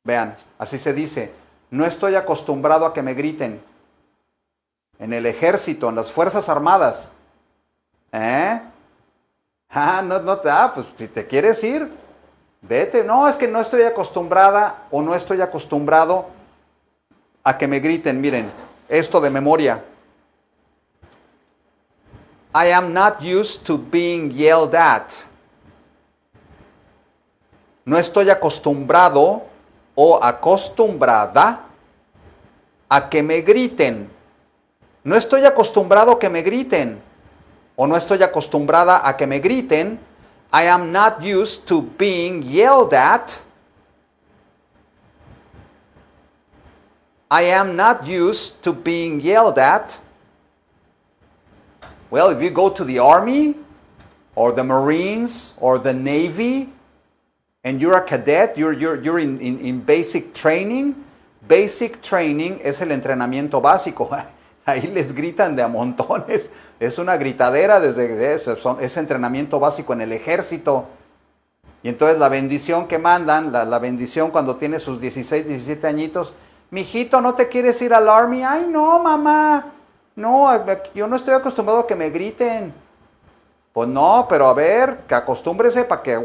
Vean, así se dice. No estoy acostumbrado a que me griten. En el ejército, en las Fuerzas Armadas. ¿Eh? Ah, no, no te, ah, pues si te quieres ir, vete. No, es que no estoy acostumbrada o no estoy acostumbrado a que me griten. Miren, esto de memoria. I am not used to being yelled at. No estoy acostumbrado o acostumbrada a que me griten. No estoy acostumbrado a que me griten. O no estoy acostumbrada a que me griten. I am not used to being yelled at. I am not used to being yelled at. Well, if you go to the army or the Marines or the Navy and you're a cadet, you're, you're, you're in, in, in basic training, Basic training es el entrenamiento básico. Ahí les gritan de a montones. Es una gritadera desde ese entrenamiento básico en el ejército. Y entonces la bendición que mandan, la, bendición cuando tiene sus 16, 17 añitos, mijito, ¿no te quieres ir al army? Ay, no, mamá. No, yo no estoy acostumbrado a que me griten. Pues no, pero a ver, que acostúmbrese para que,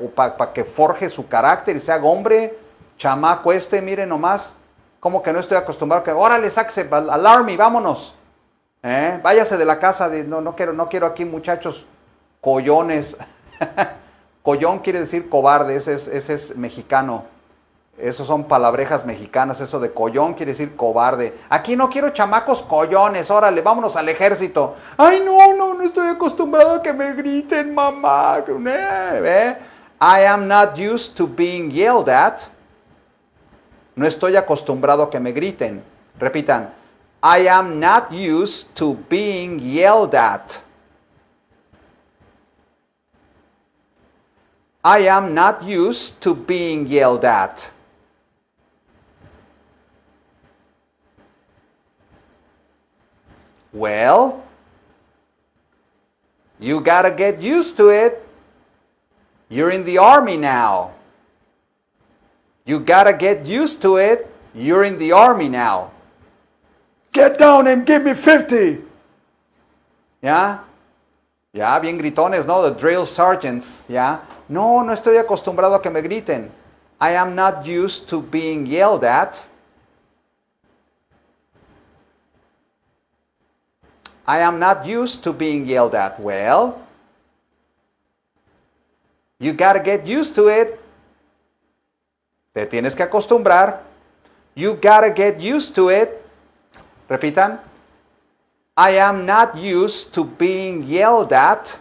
que forje su carácter y se hombre. Chamaco este, mire nomás. Como que no estoy acostumbrado que, órale, al army vámonos. ¿Eh? Váyase de la casa, de, no, no, quiero, no quiero aquí muchachos collones. Collón quiere decir cobarde, ese es, ese es mexicano. Esas son palabrejas mexicanas, eso de collón quiere decir cobarde. Aquí no quiero chamacos collones, órale, vámonos al ejército. Ay, no, no, no estoy acostumbrado a que me griten, mamá. Eh, ¿eh? I am not used to being yelled at. No estoy acostumbrado a que me griten. Repitan, I am not used to being yelled at. I am not used to being yelled at. Well, you gotta get used to it. You're in the army now. You gotta get used to it. You're in the army now. Get down and give me 50. Yeah? yeah. bien gritones, ¿no? The drill sergeants, Yeah. No, no estoy acostumbrado a que me griten. I am not used to being yelled at. I am not used to being yelled at. Well, you gotta get used to it. Te tienes que acostumbrar. You gotta get used to it. Repitan. I am not used to being yelled at.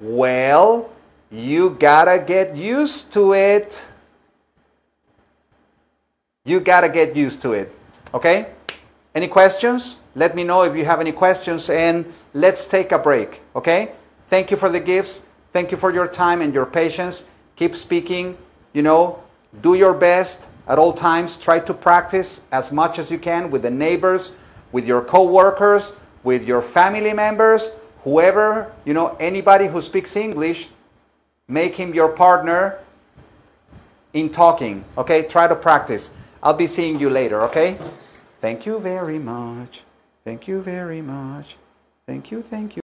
Well, you gotta get used to it. You gotta get used to it. Okay? Any questions? Let me know if you have any questions and let's take a break. Okay? Thank you for the gifts. Thank you for your time and your patience. Keep speaking. You know, do your best at all times. Try to practice as much as you can with the neighbors, with your co-workers, with your family members, whoever, you know, anybody who speaks English, make him your partner in talking. Okay? Try to practice. I'll be seeing you later, okay? Thank you very much. Thank you very much. Thank you, thank you.